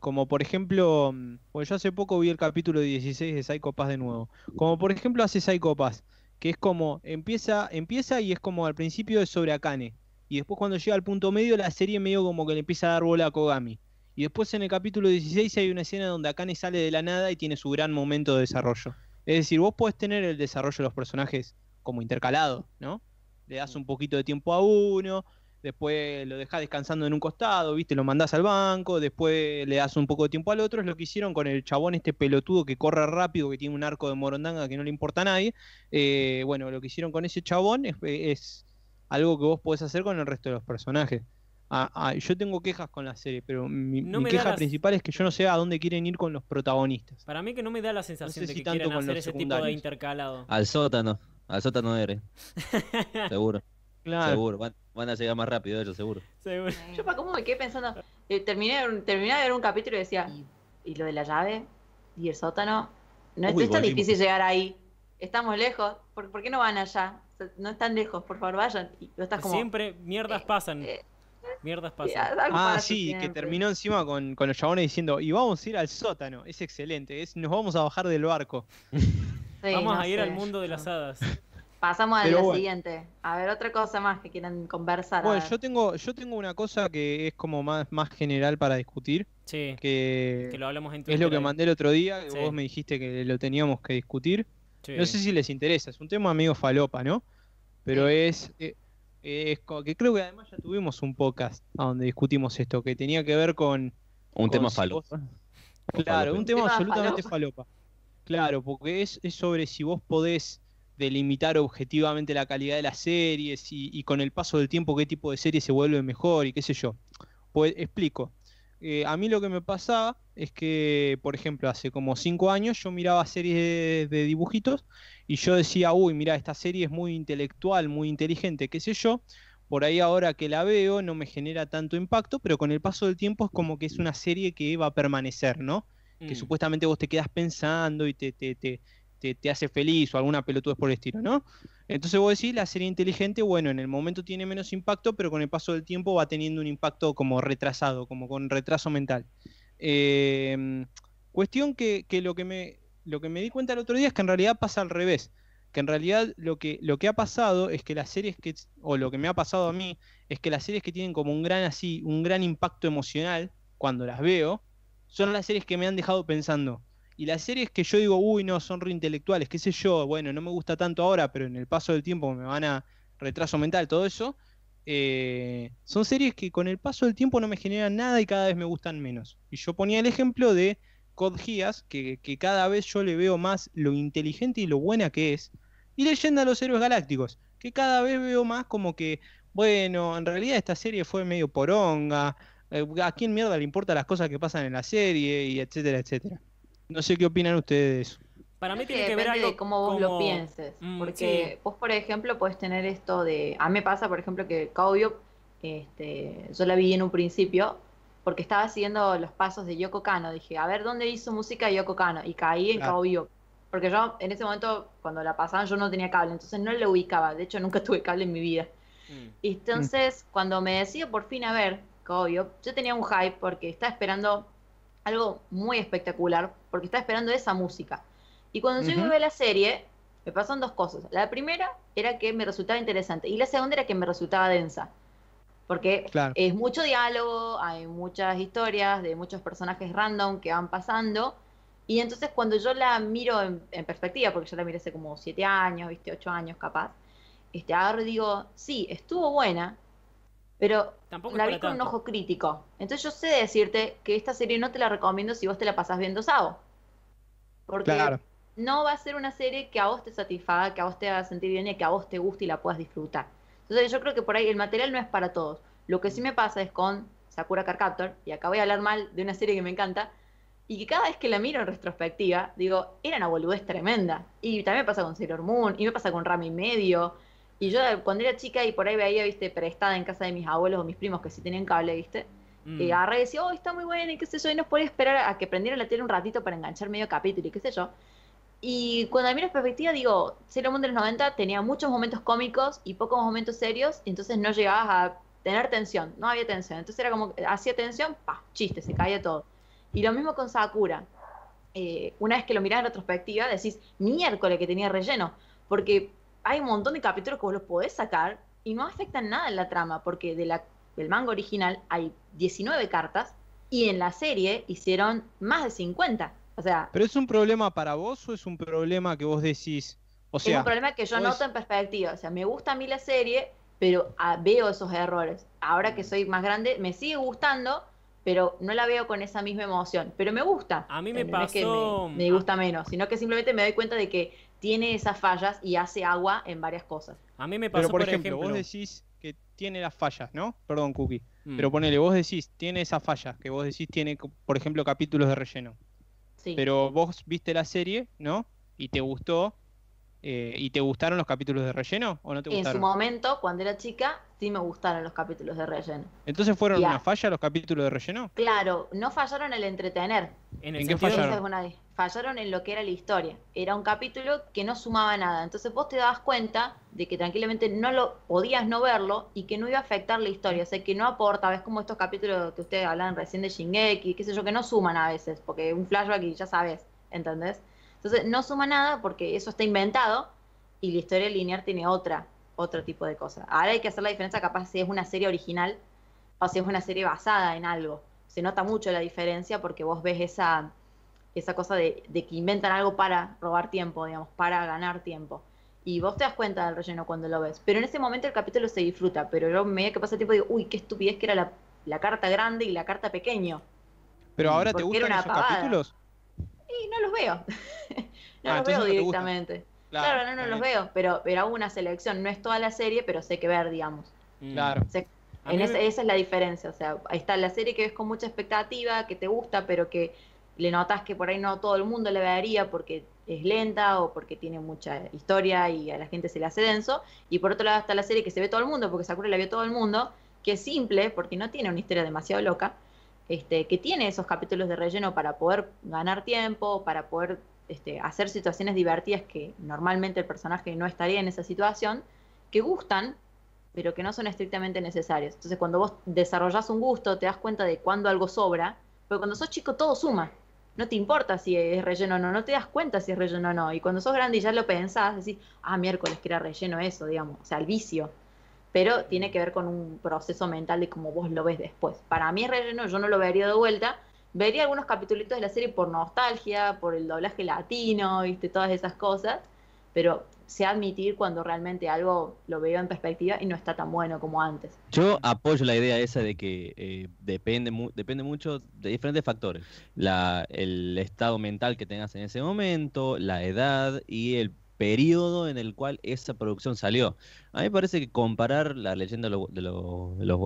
como por ejemplo, pues yo hace poco vi el capítulo 16 de Psycho Pass de nuevo. Como por ejemplo hace Psycho Pass, que es como empieza, empieza y es como al principio es sobre Akane, y después cuando llega al punto medio, la serie medio como que le empieza a dar bola a Kogami. Y después en el capítulo 16 hay una escena donde Akane sale de la nada y tiene su gran momento de desarrollo. Es decir, vos podés tener el desarrollo de los personajes como intercalado, ¿no? Le das un poquito de tiempo a uno, después lo dejás descansando en un costado, ¿viste? Lo mandás al banco, después le das un poco de tiempo al otro. Es lo que hicieron con el chabón este pelotudo que corre rápido, que tiene un arco de morondanga que no le importa a nadie. Eh, bueno, lo que hicieron con ese chabón es algo que vos podés hacer con el resto de los personajes. Ah, ah, yo tengo quejas con la serie, pero mi, queja principal es que yo no sé a dónde quieren ir con los protagonistas. Para mí que no me da la sensación de que quieren hacer ese tipo de intercalado. Al sótano, al sótano eres. (laughs) seguro. Seguro, van, a llegar más rápido ellos, seguro. seguro. Yo para cómo me quedé pensando, eh, terminé, terminé, de ver un capítulo y decía, ¿y lo de la llave? ¿Y el sótano? No es tan difícil llegar ahí. Estamos lejos, ¿por qué no van allá? no están lejos, por favor, vayan. Y estás como, siempre mierdas eh, pasan. Eh, mierdas pasan. Ah, sí, que terminó encima con, con, los chabones diciendo, y vamos a ir al sótano, es excelente, es, nos vamos a bajar del barco. vamos a ir al mundo de las hadas. Pasamos al día siguiente. A ver, otra cosa más que quieran conversar. Bueno, yo tengo, yo tengo una cosa que es como más, más general para discutir. Que, lo hablamos en Es lo que mandé el otro día, vos me dijiste que lo teníamos que discutir. No sé si les interesa, es un tema medio falopa, ¿no? Pero es, eh, es, que creo que además ya tuvimos un podcast donde discutimos esto, que tenía que ver con... Un tema falopa. claro, un tema absolutamente falopa. Claro, porque es, sobre si vos podés delimitar objetivamente la calidad de las series y, y, con el paso del tiempo qué tipo de serie se vuelve mejor y qué sé yo. Pues explico. Eh, a mí lo que me pasaba es que, por ejemplo, hace como cinco años yo miraba series de, dibujitos y yo decía, uy, mira, esta serie es muy intelectual, muy inteligente, qué sé yo. Por ahí ahora que la veo no me genera tanto impacto, pero con el paso del tiempo es como que es una serie que va a permanecer, ¿no? Que mm. supuestamente vos te quedas pensando y te, te, te, hace feliz o alguna pelotudez por el estilo, ¿no? Entonces vos decís, la serie inteligente, bueno, en el momento tiene menos impacto, pero con el paso del tiempo va teniendo un impacto como retrasado, como con retraso mental. Eh, cuestión que, lo, que me, lo que me di cuenta el otro día es que en realidad pasa al revés. Que en realidad lo que, lo que ha pasado es que las series que, o lo que me ha pasado a mí, es que las series que tienen como un gran así, un gran impacto emocional, cuando las veo, son las series que me han dejado pensando. Y las series que yo digo, uy, no, son reintelectuales, qué sé yo, bueno, no me gusta tanto ahora, pero en el paso del tiempo me van a retraso mental, todo eso. Eh, son series que con el paso del tiempo no me generan nada y cada vez me gustan menos. Y yo ponía el ejemplo de Cod Geass, que, cada vez yo le veo más lo inteligente y lo buena que es. Y Leyenda de los Héroes Galácticos, que cada vez veo más como que, bueno, en realidad esta serie fue medio poronga, onga, eh, ¿a quién mierda le importan las cosas que pasan en la serie? Y etcétera, etcétera. No sé qué opinan ustedes. Para mí tiene que, ver algo de cómo vos lo pienses, mm, porque vos por ejemplo puedes tener esto de, a mí me pasa por ejemplo que Kaobio, este, yo la vi en un principio porque estaba siguiendo los pasos de Yoko Kano, dije, a ver dónde hizo música Yoko Kano y caí en claro. porque yo en ese momento cuando la pasaban yo no tenía cable, entonces no la ubicaba, de hecho nunca (laughs) tuve cable en mi vida. Mm. entonces cuando me decido por fin a ver Kaobio, yo tenía un hype porque estaba esperando algo muy espectacular porque estaba esperando esa música. Y cuando yo iba la serie, me pasan dos cosas. La primera era que me resultaba interesante y la segunda era que me resultaba densa. Porque es mucho diálogo, hay muchas historias de muchos personajes random que van pasando. Y entonces cuando yo la miro en, perspectiva, porque yo la miré hace como siete años, viste, ocho años capaz, este, ahora digo, sí, estuvo buena, pero la vi con un ojo crítico. Entonces yo sé decirte que esta serie no te la recomiendo si vos te la pasás viendo Sao. Porque no va a ser una serie que a vos te satisfaga, que a vos te haga sentir bien y que a vos te guste y la puedas disfrutar. Entonces yo creo que por ahí el material no es para todos. Lo que sí me pasa es con Sakura Carcaptor, y acá voy a hablar mal de una serie que me encanta, y que cada vez que la miro en retrospectiva, digo, era una boludez tremenda. Y también me pasa con Sailor Moon, y me pasa con Rami Medio, y yo cuando era chica y por ahí veía, viste, prestada en casa de mis abuelos o mis primos que sí tenían cable, viste, y mm. eh, agarré y decía, oh, está muy buena y qué sé yo, y no podía esperar a que prendiera la tele un ratito para enganchar medio capítulo y qué sé yo. Y cuando mí la perspectiva, digo, Sailor Mundo de los 90 tenía muchos momentos cómicos y pocos momentos serios, y entonces no llegabas a tener tensión, no había tensión. Entonces era como, hacía tensión, pa, chiste, se caía todo. Y lo mismo con Sakura. Eh, una vez que lo miras en retrospectiva, decís, miércoles que tenía relleno, porque hay un montón de capítulos que vos los podés sacar y no afectan nada en la trama, porque del manga original hay 19 cartas y en la serie hicieron más de 50. O sea, ¿Pero es un problema para vos o es un problema que vos decís? O sea, es un problema que yo noto en perspectiva. O sea, me gusta a mí la serie, pero ah, veo esos errores. Ahora que mm. soy más grande, me sigue gustando, pero no la veo con esa misma emoción. Pero me gusta. A mí me me, gusta menos, sino que simplemente me doy cuenta de que tiene esas fallas y hace agua en varias cosas. A mí me pasó, Pero por, ejemplo, vos decís que tiene las fallas, ¿no? Perdón, Cookie. Mm. Pero ponele, vos decís, tiene esas fallas, que vos decís tiene, por ejemplo, capítulos de relleno. Sí. Pero vos viste la serie, ¿no? Y te gustó. Eh, ¿Y te gustaron los capítulos de relleno o no te gustaron? En su momento, cuando era chica, sí me gustaron los capítulos de relleno. ¿Entonces fueron una falla los capítulos de relleno? Claro, no fallaron el entretener. ¿En, el ¿En qué fallaron? fallaron en lo que era la historia. Era un capítulo que no sumaba nada. Entonces vos te dabas cuenta de que tranquilamente no lo podías no verlo y que no iba a afectar la historia. O sea, que no aporta. Ves como estos capítulos que ustedes hablan recién de Shingeki, qué sé yo, que no suman a veces, porque un flashback y ya sabes, ¿entendés? Entonces no suma nada porque eso está inventado y la historia lineal tiene otra, otro tipo de cosas. Ahora hay que hacer la diferencia capaz si es una serie original o si es una serie basada en algo. Se nota mucho la diferencia porque vos ves esa esa cosa de, que inventan algo para robar tiempo, digamos, para ganar tiempo. Y vos te das cuenta del relleno cuando lo ves. Pero en ese momento el capítulo se disfruta, pero yo a medida que pasa el tiempo digo, uy, qué estupidez que era la, carta grande y la carta pequeño. Pero ahora te gustan esos capítulos. Y no los veo. (laughs) no ah, los veo directamente. Claro, no, los veo, pero, pero hago una selección. No es toda la serie, pero sé que ver, digamos. Mm. Claro. esa, esa es la diferencia. O sea, ahí está la serie que ves con mucha expectativa, que te gusta, pero que le notas que por ahí no todo el mundo le vería porque es lenta o porque tiene mucha historia y a la gente se le hace denso. Y por otro lado está la serie que se ve todo el mundo, porque Sakura la vio todo el mundo, que es simple, porque no tiene una historia demasiado loca, este, que tiene esos capítulos de relleno para poder ganar tiempo, para poder este, hacer situaciones divertidas que normalmente el personaje no estaría en esa situación, que gustan, pero que no son estrictamente necesarios. Entonces cuando vos desarrollás un gusto, te das cuenta de cuando algo sobra, pero cuando sos chico todo suma no te importa si es relleno o no, no te das cuenta si es relleno o no. Y cuando sos grande y ya lo pensás, decís, ah, miércoles que era relleno eso, digamos, o sea, el vicio. Pero tiene que ver con un proceso mental de cómo vos lo ves después. Para mí es relleno, yo no lo vería de vuelta. Vería algunos capítulos de la serie por nostalgia, por el doblaje latino, viste, todas esas cosas. Pero se admitir cuando realmente algo lo veo en perspectiva y no está tan bueno como antes. Yo apoyo la idea esa de que eh, depende, depende mucho de diferentes factores. el estado mental que tengas en ese momento, la edad y el periodo en el cual esa producción salió. A mí me parece que comparar la leyenda de,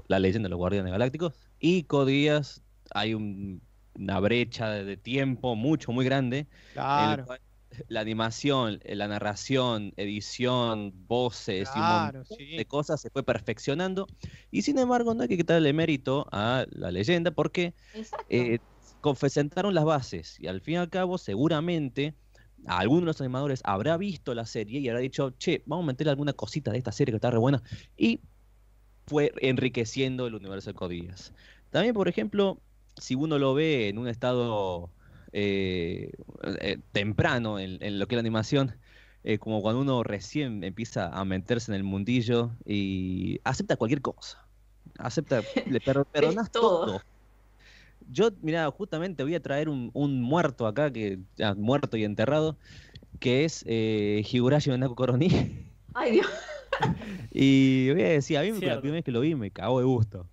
la leyenda de los Guardianes Galácticos y Codías hay una brecha de, tiempo mucho, muy grande. Claro la animación, eh, la narración, edición, voces y de cosas se fue perfeccionando. Y sin embargo, no hay que quitarle mérito a la leyenda porque eh, confesentaron las bases. Y al fin y al cabo, seguramente alguno de los animadores habrá visto la serie y habrá dicho, che, vamos a meterle alguna cosita de esta serie que está re buena. Y fue enriqueciendo el universo de Codillas. También, por ejemplo, si uno lo ve en un estado eh, eh, temprano en, lo que es la animación, eh, como cuando uno recién empieza a meterse en el mundillo y acepta cualquier cosa. Acepta, le (laughs) perdonas todo. Yo, mira, justamente voy a traer un, muerto acá, que muerto y enterrado, que es Higurashi Bendako Koroni. Ay, Dios. (laughs) y voy a decir, a mí la primera vez que lo vi me cagó de gusto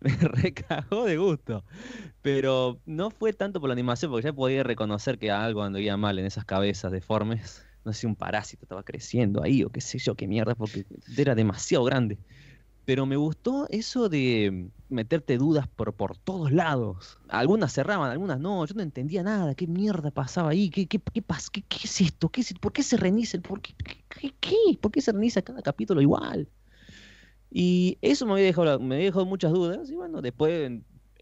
me (laughs) recagó de gusto. Pero no fue tanto por la animación, porque ya podía reconocer que algo andaba mal en esas cabezas deformes. No sé si un parásito estaba creciendo ahí o qué sé yo, qué mierda, porque era demasiado grande. Pero me gustó eso de meterte dudas por, por todos lados. Algunas cerraban, algunas no. Yo no entendía nada. ¿Qué mierda pasaba ahí? ¿Qué, qué, qué, qué, qué es esto? ¿Qué ¿Por qué se reinicia? ¿Por qué, qué, ¿Por se reinicia cada capítulo igual? Y eso me había dejado, me muchas dudas. Y bueno, después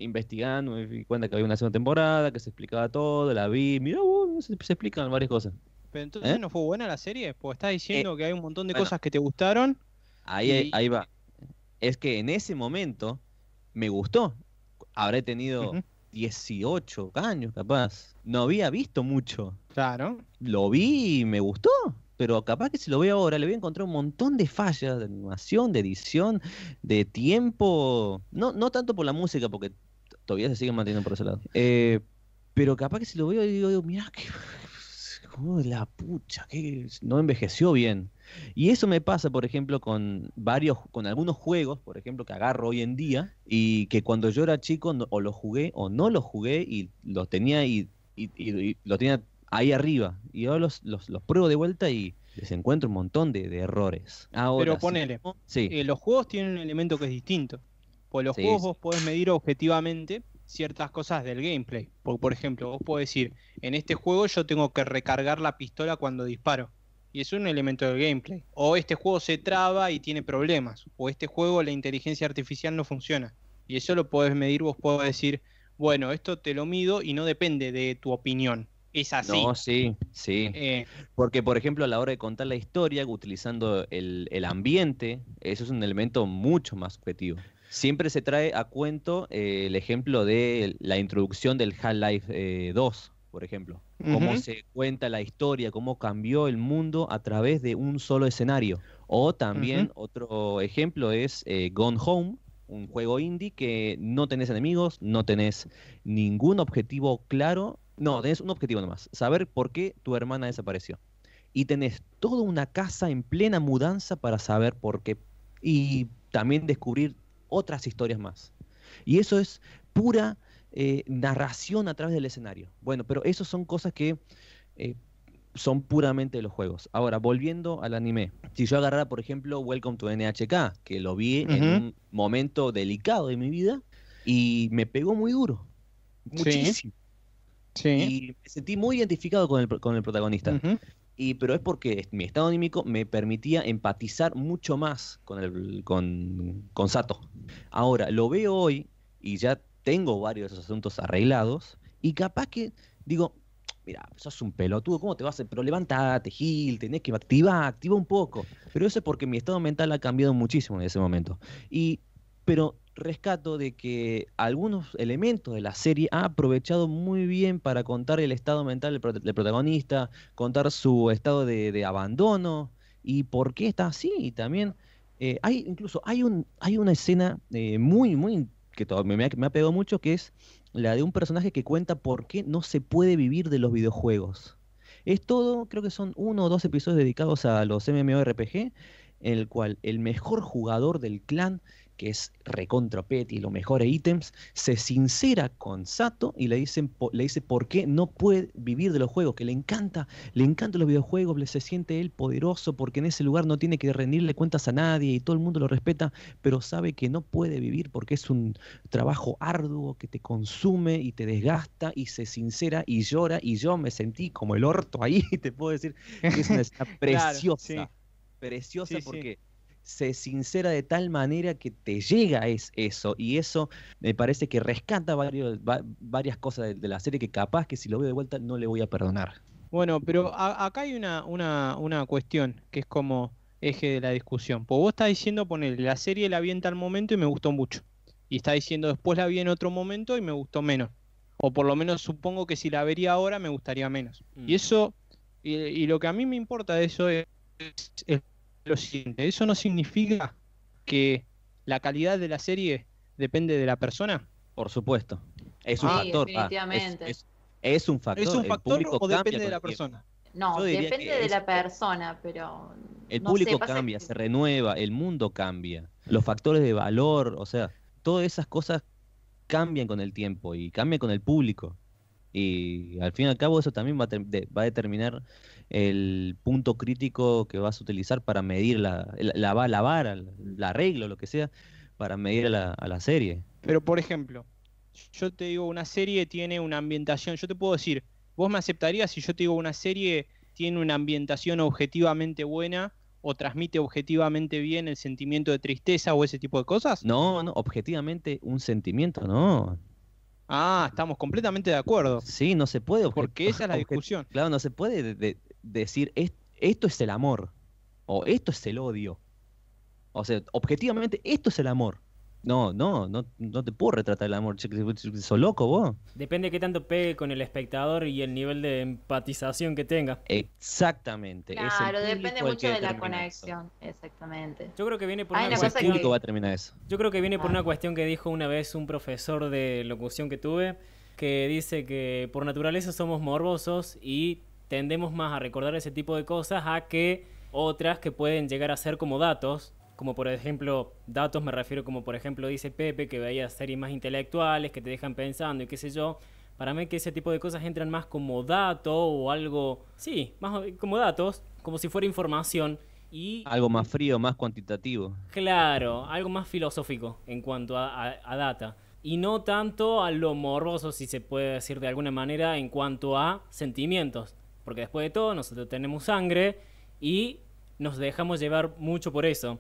investigando me di cuenta que había una segunda temporada, que se explicaba todo, la vi, mira se, explican varias cosas. Pero entonces ¿Eh? no fue buena la serie, porque estás diciendo eh, que hay un montón de cosas que te gustaron. Ahí, ahí va. Es que en ese momento me gustó. Habré tenido 18 años, capaz. No había visto mucho. Claro. Lo vi y me gustó pero capaz que si lo veo ahora le voy a encontrar un montón de fallas de animación, de edición, de tiempo. No, no tanto por la música, porque todavía se sigue manteniendo por ese lado. Eh, pero capaz que si lo veo y digo, mirá, que, (laughs) la pucha, que no envejeció bien. Y eso me pasa, por ejemplo, con varios, con algunos juegos, por ejemplo, que agarro hoy en día y que cuando yo era chico o lo jugué o no lo jugué y lo tenía y lo tenía ahí arriba. Y yo los, los, pruebo de vuelta y les encuentro un montón de, de errores. Ahora, Pero ponele, eh, los juegos tienen un elemento que es distinto. Por pues los juegos vos podés medir objetivamente ciertas cosas del gameplay. Por, por ejemplo, vos podés decir, en este juego yo tengo que recargar la pistola cuando disparo. Y es un elemento del gameplay. O este juego se traba y tiene problemas. O este juego la inteligencia artificial no funciona. Y eso lo podés medir, vos podés decir, bueno, esto te lo mido y no depende de tu opinión. Es así. No, sí, sí. Eh, Porque, por ejemplo, a la hora de contar la historia, utilizando el, ambiente, eso es un elemento mucho más objetivo, Siempre se trae a cuento eh, el ejemplo de la introducción del Half-Life 2, eh, por ejemplo. Cómo se cuenta la historia, cómo cambió el mundo a través de un solo escenario. O también otro ejemplo es Gone Home, un juego indie que no tenés enemigos, no tenés ningún objetivo claro no, tenés un objetivo nomás, saber por qué tu hermana desapareció. Y tenés toda una casa en plena mudanza para saber por qué. Y también descubrir otras historias más. Y eso es pura eh, narración a través del escenario. Bueno, pero eso son cosas que eh, son puramente de los juegos. Ahora, volviendo al anime. Si yo agarrara, por ejemplo, Welcome to NHK, que lo vi en un momento delicado de mi vida y me pegó muy duro. Muchísimo. Y me sentí muy identificado con el, protagonista. y, pero es porque mi estado anímico me permitía empatizar mucho más con, el, con, Sato. Ahora, lo veo hoy y ya tengo varios de esos asuntos arreglados y capaz que digo, mira, sos un pelotudo, ¿cómo te vas a hacer? Pero levantate, Gil, tenés que activar, activa un poco. Pero eso es porque mi estado mental ha cambiado muchísimo en ese momento. Y, pero rescato de que algunos elementos de la serie ha aprovechado muy bien para contar el estado mental del, protagonista, contar su estado de, abandono y por qué está así. Y también eh, hay incluso hay un hay una escena eh, muy muy que me, me, ha, pegado mucho que es la de un personaje que cuenta por qué no se puede vivir de los videojuegos. Es todo, creo que son uno o dos episodios dedicados a los MMORPG, en el cual el mejor jugador del clan que es recontra y mejor de ítems, se sincera con Sato y le, dicen, le dice por qué no puede vivir de los juegos, que le encanta, le encantan los videojuegos, le se siente él poderoso porque en ese lugar no tiene que rendirle cuentas a nadie y todo el mundo lo respeta, pero sabe que no puede vivir porque es un trabajo arduo que te consume y te desgasta y se sincera y llora y yo me sentí como el orto ahí, (laughs) te puedo decir es una (laughs) preciosa. Preciosa porque se sincera de tal manera que te llega es eso. Y eso me parece que rescata varios, varias cosas de, la serie que capaz que si lo veo de vuelta no le voy a perdonar. Bueno, pero acá hay una, una, cuestión que es como eje de la discusión. Pues vos estás diciendo, poner la serie la vi en tal momento y me gustó mucho. Y está diciendo, después la vi en otro momento y me gustó menos. O por lo menos supongo que si la vería ahora me gustaría menos. Y mm. eso, y, lo que a mí me importa de eso es, es lo siguiente, eso no significa que la calidad de la serie depende de la persona. Por supuesto. Es un factor. es, un factor. factor o depende de la persona? No, depende de la persona, pero... El público cambia, se renueva, el mundo cambia, los factores de valor, o sea, todas esas cosas cambian con el tiempo y cambian con el público. Y al fin y al cabo eso también va a determinar el punto crítico que vas a utilizar para medir la, la, la, la vara, la regla o lo que sea, para medir a la, serie. Pero por ejemplo, yo te digo, una serie tiene una ambientación, yo te puedo decir, vos me aceptarías si yo te digo una serie tiene una ambientación objetivamente buena o transmite objetivamente bien el sentimiento de tristeza o ese tipo de cosas? No, no, objetivamente un sentimiento, no. Ah, estamos completamente de acuerdo. Sí, no se puede. Porque esa es la discusión. Claro, no se puede de decir esto es el amor o esto es el odio. O sea, objetivamente esto es el amor. No, no, no, no te puedo retratar el amor. ¿Sos loco vos? Depende de qué tanto pegue con el espectador y el nivel de empatización que tenga. Exactamente. Claro, depende mucho de la conexión. Exactamente. Yo creo que viene por una, terminar eso. Yo creo que viene por una cuestión que dijo una vez un profesor de locución que tuve, que dice que por naturaleza somos morbosos y tendemos más a recordar ese tipo de cosas a que otras que pueden llegar a ser como datos, como por ejemplo, datos me refiero como por ejemplo dice Pepe que veía series más intelectuales que te dejan pensando y qué sé yo. Para mí que ese tipo de cosas entran más como dato o algo, sí, más como datos, como si fuera información y algo más frío, más cuantitativo. Claro, algo más filosófico en cuanto a, a, data y no tanto a lo morboso, si se puede decir de alguna manera, en cuanto a sentimientos. Porque después de todo, nosotros tenemos sangre y nos dejamos llevar mucho por eso.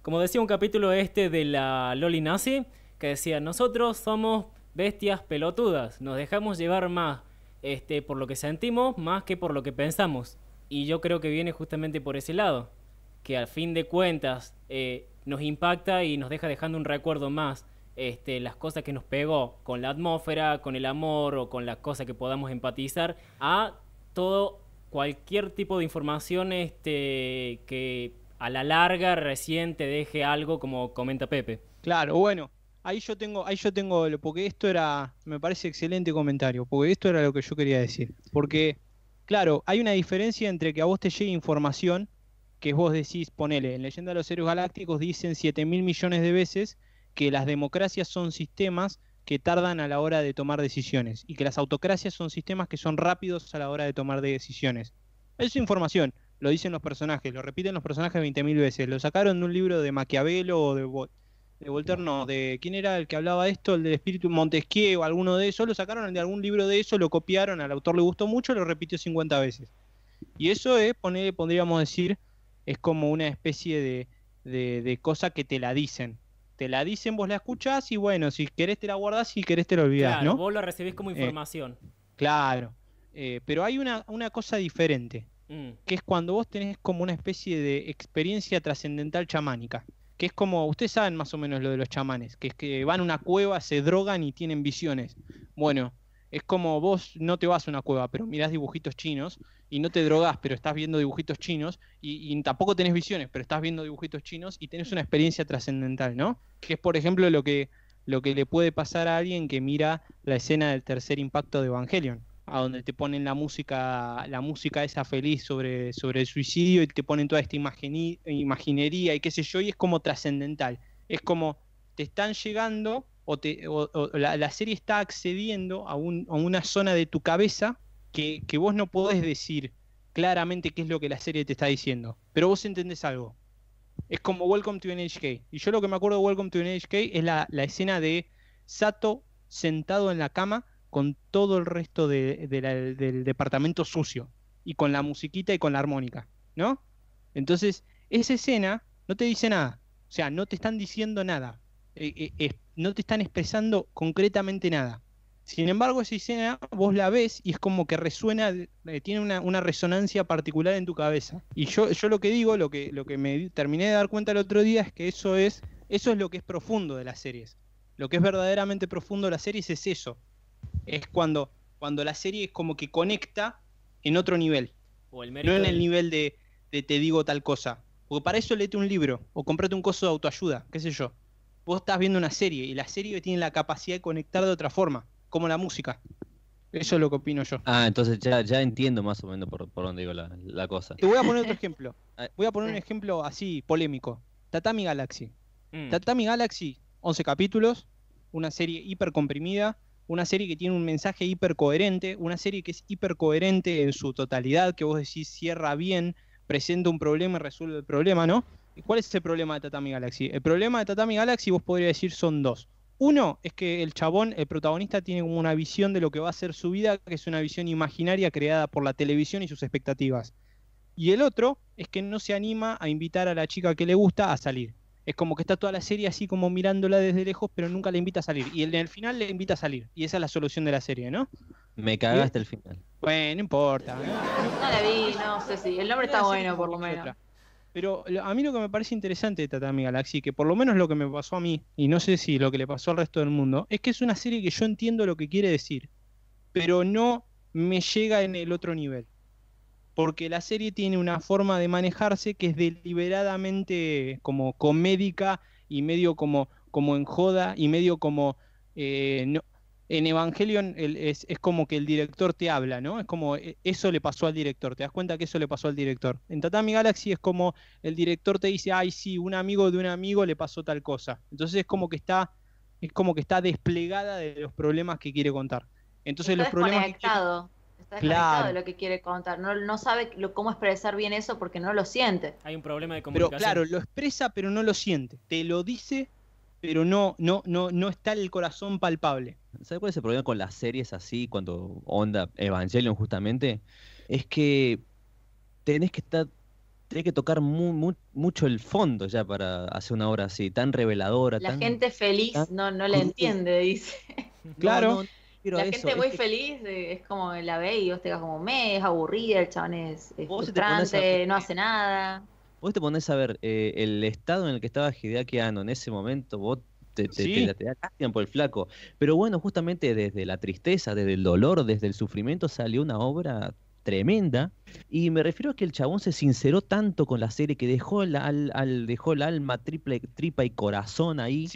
Como decía un capítulo este de la Loli Nazi, que decía, nosotros somos bestias pelotudas, nos dejamos llevar más este, por lo que sentimos más que por lo que pensamos. Y yo creo que viene justamente por ese lado, que al fin de cuentas eh, nos impacta y nos deja dejando un recuerdo más. Este, las cosas que nos pegó con la atmósfera, con el amor o con las cosas que podamos empatizar, a todo cualquier tipo de información este, que a la larga reciente deje algo como comenta Pepe. Claro, bueno, ahí yo tengo, ahí yo tengo, porque esto era, me parece excelente comentario, porque esto era lo que yo quería decir. Porque, claro, hay una diferencia entre que a vos te llegue información, que vos decís, ponele, en Leyenda de los Héroes Galácticos dicen 7 mil millones de veces que las democracias son sistemas que tardan a la hora de tomar decisiones y que las autocracias son sistemas que son rápidos a la hora de tomar decisiones. Es información, lo dicen los personajes, lo repiten los personajes 20.000 veces, lo sacaron de un libro de Maquiavelo o de, de Voltaire, de quién era el que hablaba de esto, el del espíritu Montesquieu o alguno de eso lo sacaron de algún libro de eso, lo copiaron, al autor le gustó mucho, lo repitió 50 veces. Y eso es, poner, podríamos decir, es como una especie de, de, de cosa que te la dicen, te la dicen, vos la escuchás y bueno, si querés te la guardás, si querés te la olvidás, ¿no? vos la recibís como eh, información. claro, eh, pero hay una, cosa diferente, mm. que es cuando vos tenés como una especie de experiencia trascendental chamánica, que es como, ustedes saben más o menos lo de los chamanes, que es que van a una cueva, se drogan y tienen visiones. Bueno, es como vos no te vas a una cueva, pero mirás dibujitos chinos y no te drogas pero estás viendo dibujitos chinos y, tampoco tenés visiones, pero estás viendo dibujitos chinos y tenés una experiencia trascendental, ¿no? Que es, por ejemplo, lo que, lo que le puede pasar a alguien que mira la escena del tercer impacto de Evangelion a donde te ponen la música, la música esa feliz sobre, sobre el suicidio y te ponen toda esta imaginería y qué sé yo, y es como trascendental. Es como te están llegando o, la, serie está accediendo a, una zona de tu cabeza que, vos no podés decir claramente qué es lo que la serie te está diciendo, pero vos entendés algo. Es como Welcome to NHK. Y yo lo que me acuerdo de Welcome to NHK es la, escena de Sato sentado en la cama con todo el resto del departamento sucio y con la musiquita y con la armónica, ¿no? Entonces, esa escena no te dice nada, o sea, no te están diciendo nada. Eh, eh no te están expresando concretamente nada. Sin embargo, esa escena vos la ves y es como que resuena, eh, tiene una, resonancia particular en tu cabeza. Y yo, yo lo que digo, lo que, lo que me terminé de dar cuenta el otro día es que eso es, eso es lo que es profundo de las series. Lo que es verdaderamente profundo de las series es eso. Es cuando, cuando la serie es como que conecta en otro nivel. O el no en el nivel de, de te digo tal cosa. Porque para eso léete un libro o comprate un coso de autoayuda, qué sé yo vos estás viendo una serie y la serie tiene la capacidad de conectar de otra forma, como la música. Eso es lo que opino yo. Ah, entonces ya, ya entiendo más o menos por, dónde digo la, cosa. Te voy a poner otro ejemplo. (laughs) Ah, voy a poner un eh. ejemplo así polémico. Tatami Galaxy. Mm. Tatami Galaxy, 11 capítulos, una serie hiper comprimida, una serie que tiene un mensaje hiper coherente, una serie que es hiper coherente en su totalidad, que vos decís cierra bien, presenta un problema y resuelve el problema, ¿no? ¿Cuál es ese problema de Tatami Galaxy? El problema de Tatami Galaxy, vos podrías decir, son dos. Uno es que el chabón, el protagonista, tiene como una visión de lo que va a ser su vida, que es una visión imaginaria creada por la televisión y sus expectativas. Y el otro es que no se anima a invitar a la chica que le gusta a salir. Es como que está toda la serie así como mirándola desde lejos, pero nunca le invita a salir. Y en el final le invita a salir. Y esa es la solución de la serie, ¿no? Me cagaste hasta el final. Bueno, no importa. ¿eh? No la vi, no sé si. El nombre está bueno, por lo menos. Pero a mí lo que me parece interesante de Tatami Galaxy, que por lo menos lo que me pasó a mí, y no sé si lo que le pasó al resto del mundo, es que es una serie que yo entiendo lo que quiere decir, pero no me llega en el otro nivel. Porque la serie tiene una forma de manejarse que es deliberadamente como comédica y medio como, como en joda y medio como eh, en Evangelion es, como que el director te habla, ¿no? Es como eh, eso le pasó al director, te das cuenta que eso le pasó al director. En Tatami Galaxy es como el director te dice, ay, sí, un amigo de un amigo le pasó tal cosa. Entonces es como que está, es como que está desplegada de los problemas que quiere contar. Entonces los problemas... Desconectado, Está desconectado de lo que quiere contar, no, sabe cómo expresar bien eso porque no lo siente. Hay un problema de comunicación. Pero claro, lo expresa pero no lo siente, te lo dice pero no, no, no, no está el corazón palpable. ¿Sabes cuál es el problema con las series así, cuando onda Evangelion justamente? Es que tenés que estar, tenés que tocar mucho el fondo ya para hacer una obra así, tan reveladora. La gente feliz no, no la entiende, dice. (laughs) Claro. la gente muy feliz eh, es como la ve y vos te quedas como me, es aburrida, el chabón es, frustrante, no hace nada. Vos te ponés a ver eh, el estado en el que estaba Hideaki Anno en ese momento, vos te, da por el flaco. Pero bueno, justamente desde la tristeza, desde el dolor, desde el sufrimiento salió una obra tremenda. Y me refiero a que el chabón se sinceró tanto con la serie que dejó el, al, dejó el alma triple, tripa y corazón ahí.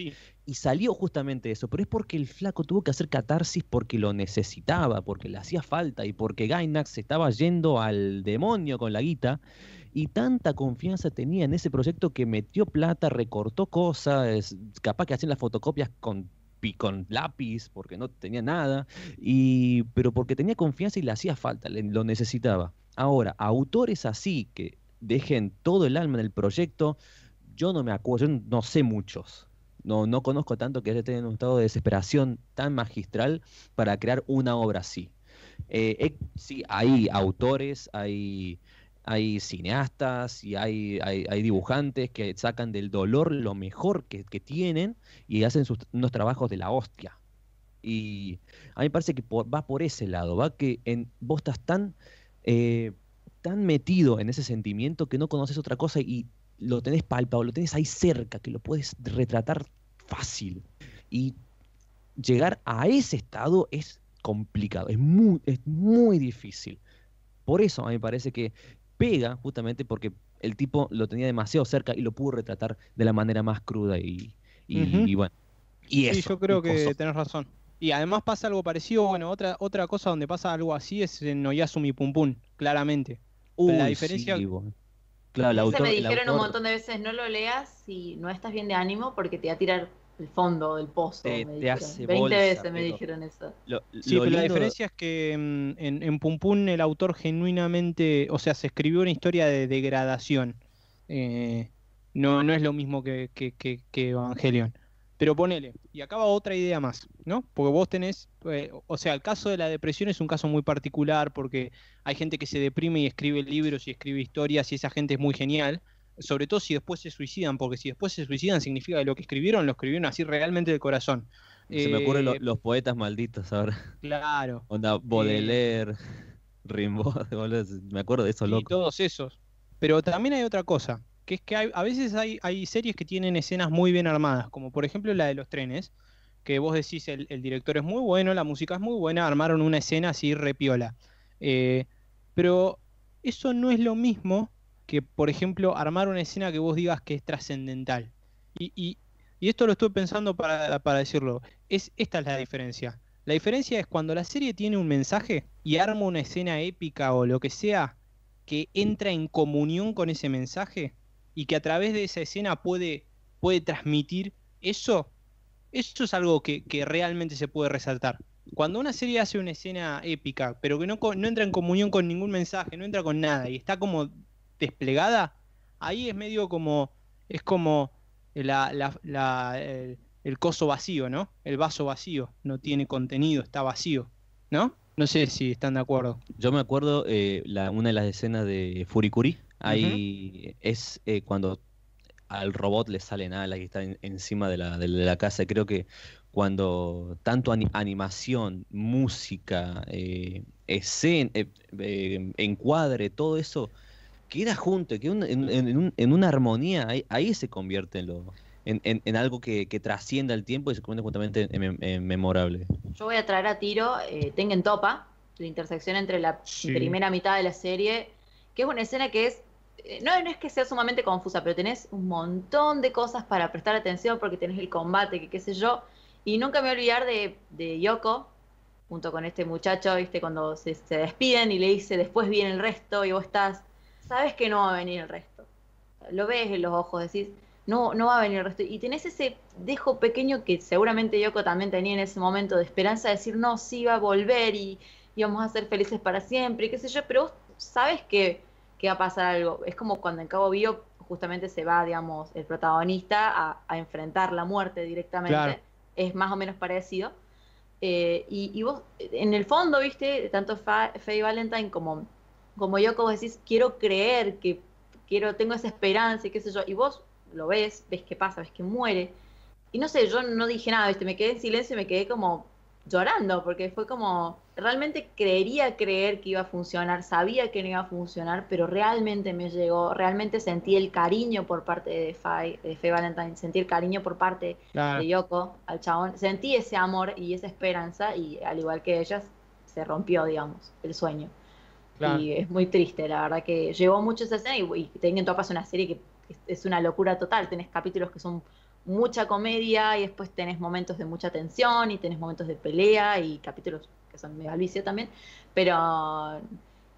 Y salió justamente eso. Pero es porque el flaco tuvo que hacer catarsis porque lo necesitaba, porque le hacía falta y porque Gainax se estaba yendo al demonio con la guita y tanta confianza tenía en ese proyecto que metió plata, recortó cosas, capaz que hacían las fotocopias con con lápiz porque no tenía nada, y, pero porque tenía confianza y le hacía falta, lo necesitaba. Ahora, autores así que dejen todo el alma en el proyecto, yo no me acuerdo, yo no sé muchos. No, no conozco tanto que haya tenido un estado de desesperación tan magistral para crear una obra así. Eh, eh, sí, hay autores, hay hay cineastas y hay, hay, dibujantes que sacan del dolor lo mejor que, tienen y hacen sus, unos trabajos de la hostia. Y a mí me parece que va por ese lado, va que en, vos estás tan, eh, tan metido en ese sentimiento que no conoces otra cosa y lo tenés palpado, lo tenés ahí cerca, que lo puedes retratar fácil. Y llegar a ese estado es complicado, es muy, es muy difícil. Por eso a mí me parece que pega justamente porque el tipo lo tenía demasiado cerca y lo pudo retratar de la manera más cruda y, bueno. Y eso, sí, yo creo que tenés razón. Y además pasa algo parecido, bueno, otra, otra cosa donde pasa algo así es en Oyasumi Pum Pum, claramente. la diferencia... Sí, claro, me dijeron un montón de veces, no lo leas si no estás bien de ánimo porque te va a tirar el fondo del pozo. Te, 20 veces me dijeron eso. sí, pero la diferencia es que mm, en, en Pum Pum el autor genuinamente, o sea, se escribió una historia de degradación. Eh, no, no es lo mismo que, Evangelion. Pero ponele, y acaba otra idea más, ¿no? Porque vos tenés, eh, o sea, el caso de la depresión es un caso muy particular porque hay gente que se deprime y escribe libros y escribe historias y esa gente es muy genial sobre todo si después se suicidan, porque si después se suicidan significa que lo que escribieron lo escribieron así realmente de corazón. Se me ocurren eh, los poetas malditos ahora. (laughs) Claro. Onda eh, Baudelaire, Rimbaud, (laughs) me acuerdo de esos locos. Y todos esos. Pero también hay otra cosa, que es que hay, a veces hay, hay, series que tienen escenas muy bien armadas, como por ejemplo la de los trenes, que vos decís el, director es muy bueno, la música es muy buena, armaron una escena así repiola. Eh, pero eso no es lo mismo que, por ejemplo, armar una escena que vos digas que es trascendental. Y, esto lo estuve pensando para, decirlo. Es, esta es la diferencia. La diferencia es cuando la serie tiene un mensaje y arma una escena épica o lo que sea que entra en comunión con ese mensaje y que a través de esa escena puede, puede transmitir eso. Eso es algo que, realmente se puede resaltar cuando una serie hace una escena épica, pero que no, no, entra en comunión con ningún mensaje, no entra con nada, y está como desplegada, ahí es medio como, es como el, coso vacío, ¿no? El vaso vacío, no tiene contenido, está vacío, ¿no? No sé si están de acuerdo. Yo me acuerdo eh, una de las escenas de Furikuri, ahí es eh, cuando al robot le salen la que está encima de la, casa, creo que cuando tanto animación, música, eh, escena, encuadre, todo eso queda junto, que en, en, una armonía, ahí, se convierte en lo, en, algo que, que, trascienda el tiempo y se convierte justamente en, memorable. Yo voy a traer a tiro eh, Tengen Topa, la intersección entre la primera mitad de la serie, que es una escena que es. Eh, no, es que sea sumamente confusa, pero tenés un montón de cosas para prestar atención porque tenés el combate, que qué sé yo. Y nunca me voy a olvidar de, Yoko, junto con este muchacho, ¿viste? Cuando se despiden y le dice después viene el resto y vos estás sabes que no va a venir el resto. Lo ves en los ojos, decís, no, no va a venir el resto. Y tenés ese dejo pequeño que seguramente Yoko también tenía en ese momento de esperanza de decir, no, sí va a volver y, vamos a ser felices para siempre, y qué sé yo, pero vos sabes que, va a pasar algo. Es como cuando en Cabo Bio justamente se va, digamos, el protagonista a, enfrentar la muerte directamente. Es más o menos parecido. Eh, y, y, vos, en el fondo, viste, tanto Faye Valentine como como Yoko como decís, quiero creer que quiero, tengo esa esperanza y qué sé yo, y vos lo ves, ves que pasa, ves que muere. Y no sé, yo no dije nada, me quedé en silencio y me quedé como llorando, porque fue como, realmente creería creer que iba a funcionar, sabía que no iba a funcionar, pero realmente me llegó, realmente sentí el cariño por parte de Faye, Faye Valentine, sentí el cariño por parte de Yoko, al chabón, sentí ese amor y esa esperanza y al igual que ellas, se rompió, digamos, el sueño. Y es muy triste, la verdad que llevó mucho esa escena y, y en tu caso una serie que es, una locura total. Tenés capítulos que son mucha comedia y después tenés momentos de mucha tensión y tenés momentos de pelea y capítulos que son mega vicio también. Pero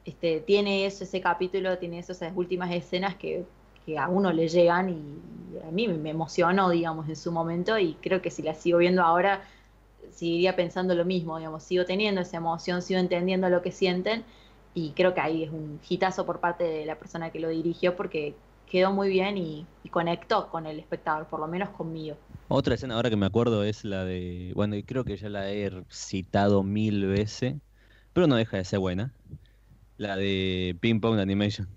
este, tiene eso, ese capítulo, tiene esas últimas escenas que, que a uno le llegan y, y a mí me emocionó, digamos, en su momento y creo que si la sigo viendo ahora seguiría pensando lo mismo, digamos, sigo teniendo esa emoción, sigo entendiendo lo que sienten y creo que ahí es un hitazo por parte de la persona que lo dirigió porque quedó muy bien y, conectó con el espectador, por lo menos conmigo. Otra escena ahora que me acuerdo es la de, bueno, y creo que ya la he citado mil veces, pero no deja de ser buena, la de Ping Pong Animation.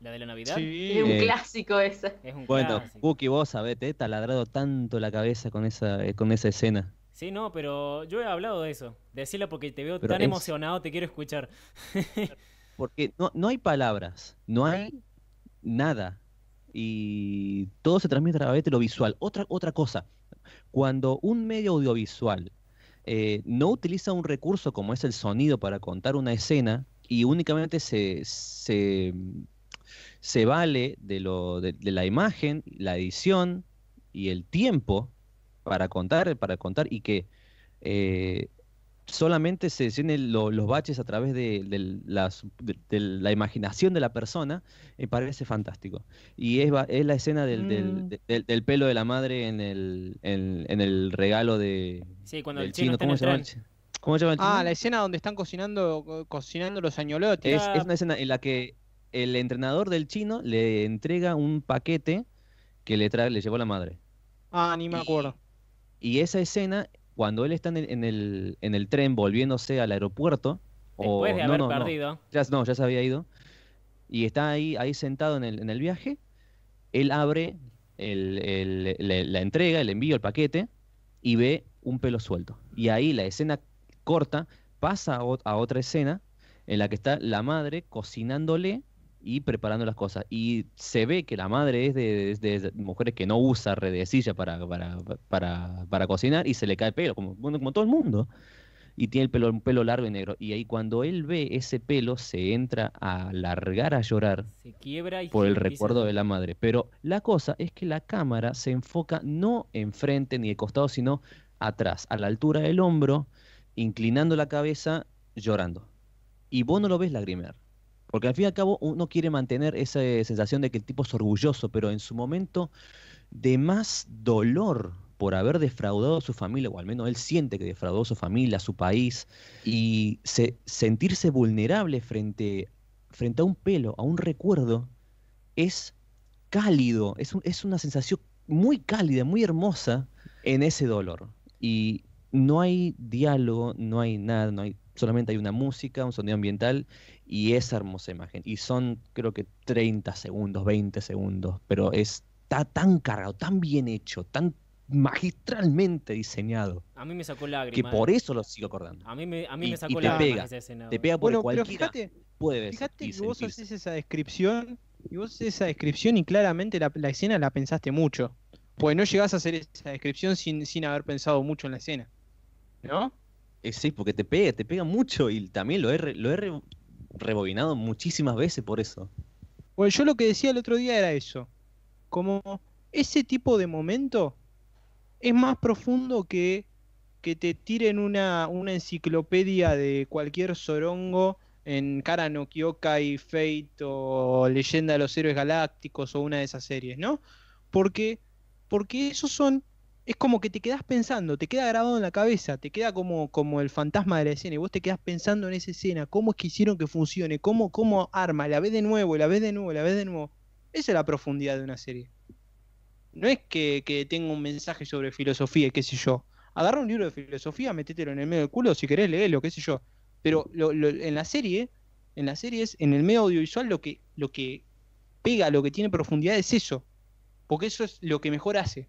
¿La de la Navidad? Es un eh, clásico esa. Es un bueno, Cookie, vos sabés, te ha taladrado tanto la cabeza con esa, eh, con esa escena. Sí, no, pero yo he hablado de eso. Decirlo porque te veo tan emocionado, te quiero escuchar. (laughs) porque no, hay palabras, no hay nada. Y todo se transmite a través de lo visual. Otra, otra cosa, cuando un medio audiovisual eh, no utiliza un recurso como es el sonido para contar una escena y únicamente se, se, vale de, lo, de la imagen, la edición y el tiempo para contar, para contar y que eh, solamente se llenen los baches a través de, la imaginación de la persona, me parece fantástico. Y es, la escena mm. del, pelo de la madre en el, regalo de, del chino. ¿Cómo, Ah, la escena donde están cocinando, cocinando los añolotes. Es, es una escena en la que el entrenador del chino le entrega un paquete que le, trae, le llevó la madre. Ah, ni me acuerdo. Y esa escena, cuando él está en el, tren volviéndose al aeropuerto, Después de haber perdido. No, ya, se había ido. Y está ahí, ahí sentado en el, viaje. Él abre la, entrega, el envío, el paquete, y ve un pelo suelto. Y ahí la escena corta pasa a otra escena en la que está la madre cocinándole y preparando las cosas. Y se ve que la madre es de, mujeres que no usa redecilla para, para, para, para, cocinar y se le cae el pelo, como, bueno, como todo el mundo. Y tiene el pelo, un pelo largo y negro. Y ahí cuando él ve ese pelo, se entra a largar a llorar se quiebra y por el recuerdo de la madre. Pero la cosa es que la cámara se enfoca no enfrente ni de costado, sino atrás, a la altura del hombro, inclinando la cabeza, llorando. Y vos no lo ves lagrimar porque al fin y al cabo uno quiere mantener esa eh, sensación de que el tipo es orgulloso, pero en su momento de más dolor por haber defraudado a su familia, o al menos él siente que defraudó a su familia, a su país, y sentirse vulnerable frente, frente a un pelo, a un recuerdo, es cálido, es, es una sensación muy cálida, muy hermosa en ese dolor. Y no hay diálogo, no hay nada, no hay solamente hay una música, un sonido ambiental y esa hermosa imagen. Y son creo que 30 segundos, 20 segundos, pero está tan cargado, tan bien hecho, tan magistralmente diseñado. A mí me sacó lágrimas. Que por eso lo sigo acordando. A mí me, a mí sacó lágrimas te pega, Te pega por cualquiera. Pero fíjate, puedes fíjate que vos haces esa descripción y vos haces esa descripción y claramente la, escena la pensaste mucho. Pues no llegás a hacer esa descripción sin, haber pensado mucho en la escena. ¿No? Eh, sí, porque te pega, te pega mucho y también lo he, lo rebobinado muchísimas veces por eso. Bueno, yo lo que decía el otro día era eso. Como ese tipo de momento es más profundo que que te tiren una, una enciclopedia de cualquier sorongo en Cara no y Fate o Leyenda de los Héroes Galácticos o una de esas series, ¿no? Porque, porque esos son es como que te quedás pensando, te queda grabado en la cabeza, te queda como, como el fantasma de la escena y vos te quedás pensando en esa escena, cómo es que hicieron que funcione, cómo, cómo arma, la ves de nuevo, la ves de nuevo, la ves de nuevo. Esa es la profundidad de una serie. No es que, tenga un mensaje sobre filosofía, qué sé yo. Agarra un libro de filosofía, metételo en el medio del culo, si querés leerlo, qué sé yo. Pero en la serie, en la serie en el medio audiovisual lo que, lo que pega, lo que tiene profundidad es eso. Porque eso es lo que mejor hace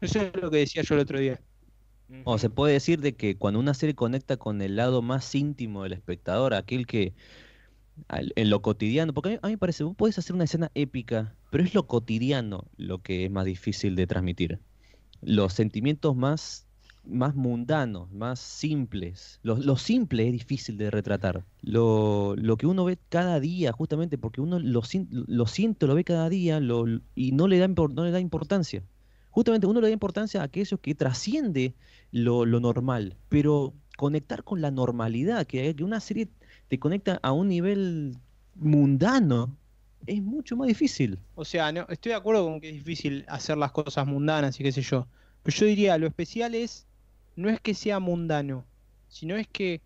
eso es lo que decía yo el otro día. O se puede decir de que cuando una serie conecta con el lado más íntimo del espectador, aquel que en lo cotidiano, porque a mí, me parece, vos podés hacer una escena épica, pero es lo cotidiano lo que es más difícil de transmitir. Los sentimientos más, más mundanos, más simples. Lo, simple es difícil de retratar. Lo, lo, que uno ve cada día, justamente porque uno lo, lo siente, lo ve cada día y no le da, no le da importancia justamente uno le da importancia a aquello que trasciende lo, normal, pero conectar con la normalidad, que, eh, que, una serie te conecta a un nivel mundano, es mucho más difícil. O sea, no, estoy de acuerdo con que es difícil hacer las cosas mundanas y qué sé yo, pero yo diría, lo especial es, no es que sea mundano, sino es que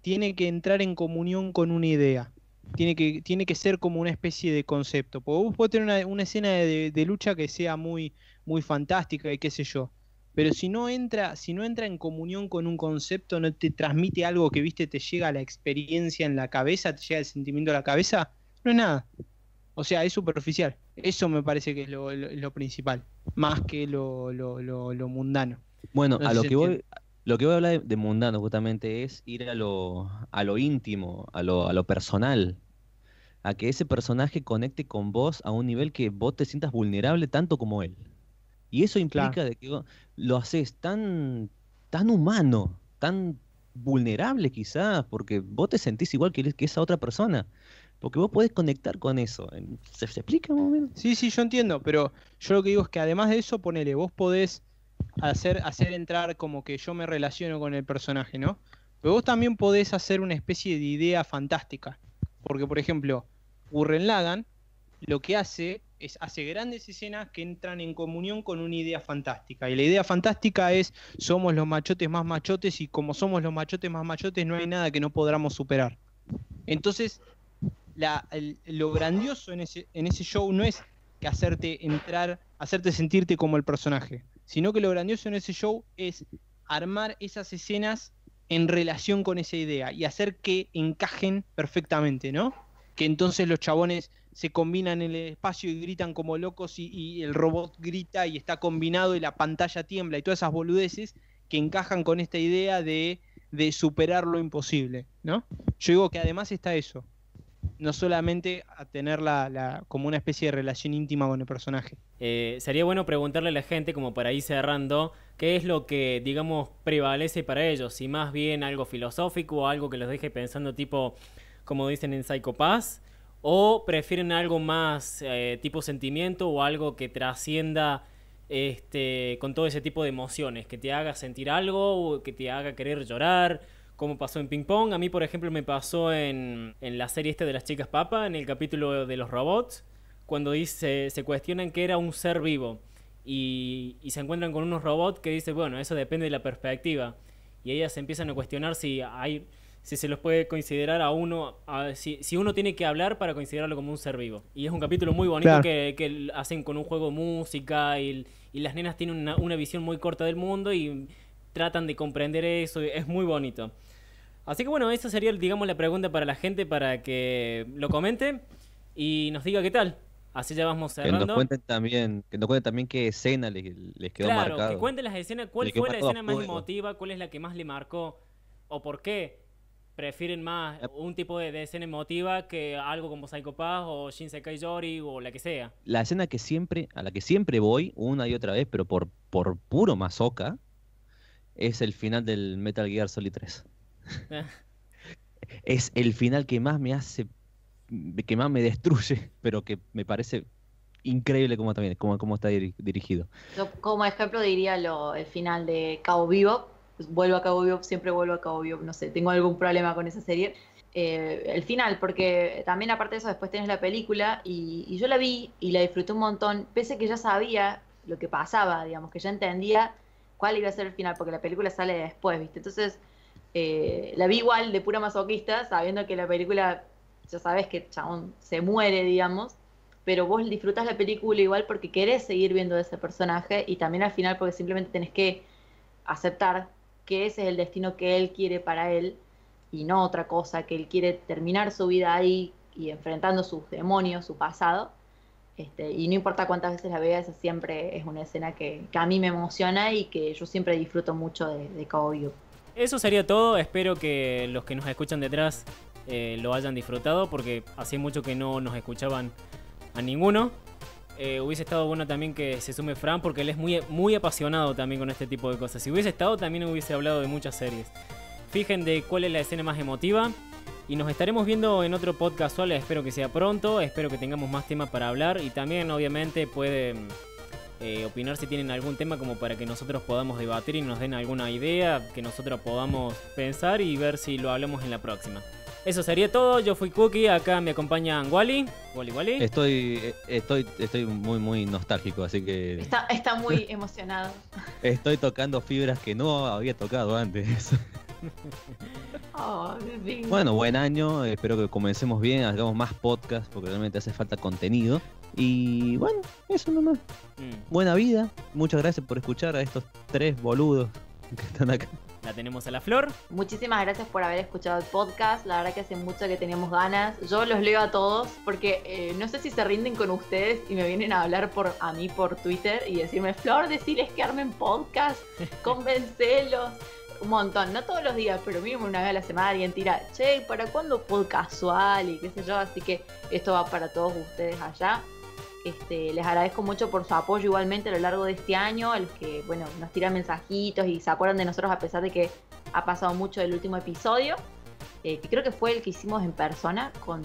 tiene que entrar en comunión con una idea. Tiene que, tiene que ser como una especie de concepto. Porque vos podés tener una, escena de, lucha que sea muy muy fantástica y qué sé yo. Pero si no entra, si no entra en comunión con un concepto, no te transmite algo que viste, te llega a la experiencia en la cabeza, te llega el sentimiento a la cabeza, no es nada. O sea, es superficial. Eso me parece que es lo, principal, más que lo, mundano. Bueno, a lo que voy, lo que voy a hablar de, mundano justamente es ir a lo, a lo íntimo, a lo, a lo personal, a que ese personaje conecte con vos a un nivel que vos te sientas vulnerable tanto como él. Y eso implica de que lo haces tan, tan humano, tan vulnerable quizás, porque vos te sentís igual que, esa otra persona. Porque vos podés conectar con eso. ¿Se, explica un momento? Sí, sí, yo entiendo, pero yo lo que digo es que además de eso, ponele, vos podés hacer, hacer entrar como que yo me relaciono con el personaje, ¿no? Pero vos también podés hacer una especie de idea fantástica. Porque, por ejemplo, Urren Lagan lo que hace hace grandes escenas que entran en comunión con una idea fantástica. Y la idea fantástica es, somos los machotes más machotes y como somos los machotes más machotes no hay nada que no podamos superar. Entonces, lo grandioso en ese, en ese show no es que hacerte entrar, hacerte sentirte como el personaje, sino que lo grandioso en ese show es armar esas escenas en relación con esa idea y hacer que encajen perfectamente, ¿no? Que entonces los chabones se combinan en el espacio y gritan como locos y, el robot grita y está combinado y la pantalla tiembla y todas esas boludeces que encajan con esta idea de, superar lo imposible, ¿no? Yo digo que además está eso, no solamente a tener como una especie de relación íntima con el personaje. Eh, sería bueno preguntarle a la gente, como para ir cerrando, qué es lo que, digamos, prevalece para ellos, si más bien algo filosófico o algo que los deje pensando tipo, como dicen en Psycho ¿O prefieren algo más eh, tipo sentimiento o algo que trascienda este, con todo ese tipo de emociones? Que te haga sentir algo, o que te haga querer llorar, como pasó en Ping Pong. A mí, por ejemplo, me pasó en, en la serie esta de las chicas papa, en el capítulo de los robots, cuando dice, se cuestionan que era un ser vivo. Y, y se encuentran con unos robots que dicen, bueno, eso depende de la perspectiva. Y ellas empiezan a cuestionar si hay si se los puede considerar a uno, si, uno tiene que hablar para considerarlo como un ser vivo. Y es un capítulo muy bonito que, hacen con un juego música y, las nenas tienen una, visión muy corta del mundo y tratan de comprender eso, es muy bonito. Así que bueno, esa sería, digamos, la pregunta para la gente para que lo comente y nos diga qué tal. Así ya vamos cerrando. Que nos cuenten también, que nos cuenten también qué escena les, les quedó claro, que cuenten las escenas, cuál fue la escena más emotiva, cuál es la que más le marcó o por qué prefieren más eh. un tipo de, escena emotiva que algo como Psycho Pass o Shinsekai Yori o la que sea. La escena que siempre, a la que siempre voy, una y otra vez, pero por, por puro masoca, es el final del Metal Gear Solid 3. Eh. (laughs) es el final que más me hace, que más me destruye, pero que me parece increíble cómo también, está dirigido. Yo como ejemplo diría lo, el final de Cabo Vivo vuelvo a Cabo Biop, siempre vuelvo a Cabo Biop, no sé, tengo algún problema con esa serie. Eh, el final, porque también aparte de eso después tenés la película y, yo la vi y la disfruté un montón, pese que ya sabía lo que pasaba, digamos, que ya entendía cuál iba a ser el final, porque la película sale después, ¿viste? Entonces, eh, la vi igual de pura masoquista, sabiendo que la película, ya sabes que chabón se muere, digamos, pero vos disfrutás la película igual porque querés seguir viendo ese personaje y también al final porque simplemente tenés que aceptar que ese es el destino que él quiere para él y no otra cosa, que él quiere terminar su vida ahí y enfrentando sus demonios, su pasado. Este, y no importa cuántas veces la vea, esa siempre es una escena que, a mí me emociona y que yo siempre disfruto mucho de, de Cowboy Eso sería todo. Espero que los que nos escuchan detrás eh, lo hayan disfrutado porque hace mucho que no nos escuchaban a ninguno. Eh, hubiese estado bueno también que se sume Fran porque él es muy, muy apasionado también con este tipo de cosas. Si hubiese estado también hubiese hablado de muchas series. Fijen de cuál es la escena más emotiva. Y nos estaremos viendo en otro podcast espero que sea pronto, espero que tengamos más temas para hablar y también obviamente pueden eh, opinar si tienen algún tema como para que nosotros podamos debatir y nos den alguna idea que nosotros podamos pensar y ver si lo hablamos en la próxima. Eso sería todo. Yo fui Cookie, acá me acompañan Wally. Wally, Wally. Estoy, eh, estoy, estoy muy, muy nostálgico, así que. Está, muy (laughs) emocionado. Estoy tocando fibras que no había tocado antes. (laughs) Oh, bueno, buen año. Espero que comencemos bien, hagamos más podcast porque realmente hace falta contenido. Y bueno, eso nomás. Mm. Buena vida. Muchas gracias por escuchar a estos tres boludos la tenemos a la flor. Muchísimas gracias por haber escuchado el podcast. La verdad que hace mucho que teníamos ganas. Yo los leo a todos porque eh, no sé si se rinden con ustedes y me vienen a hablar por a mí por Twitter y decirme, Flor, decirles que armen podcast, (laughs) convencelos. un montón, no todos los días, pero mínimo una vez a la semana alguien tira, che, ¿para cuándo podcastual? Y qué sé yo, así que esto va para todos ustedes allá. Este, les agradezco mucho por su apoyo igualmente a lo largo de este año, a los que bueno, nos tiran mensajitos y se acuerdan de nosotros a pesar de que ha pasado mucho el último episodio, eh, que creo que fue el que hicimos en persona con,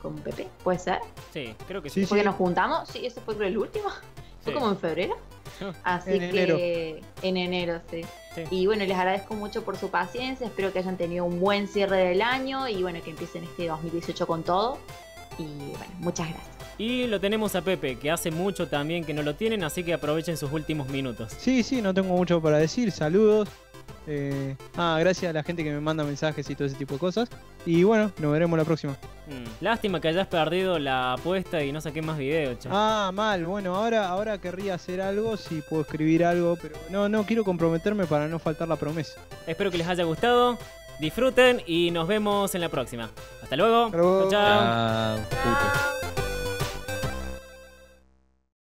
con Pepe, ¿puede ser? Sí, creo que sí. ¿Fue nos juntamos, sí, ese fue el último, (laughs) fue como en febrero. (laughs) Así en que en enero, sí. Y bueno, les agradezco mucho por su paciencia, espero que hayan tenido un buen cierre del año y bueno, que empiecen este 2018 con todo. Y bueno, muchas gracias. Y lo tenemos a Pepe, que hace mucho también que no lo tienen, así que aprovechen sus últimos minutos. Sí, sí, no tengo mucho para decir. Saludos. Eh, ah, gracias a la gente que me manda mensajes y todo ese tipo de cosas. Y bueno, nos veremos la próxima. Mm. lástima que hayas perdido la apuesta y no saqué más videos. Ah, mal. Bueno, ahora, ahora querría hacer algo, si puedo escribir algo, pero no, no quiero comprometerme para no faltar la promesa. Espero que les haya gustado. Disfruten y nos vemos en la próxima. Hasta luego. Hasta luego.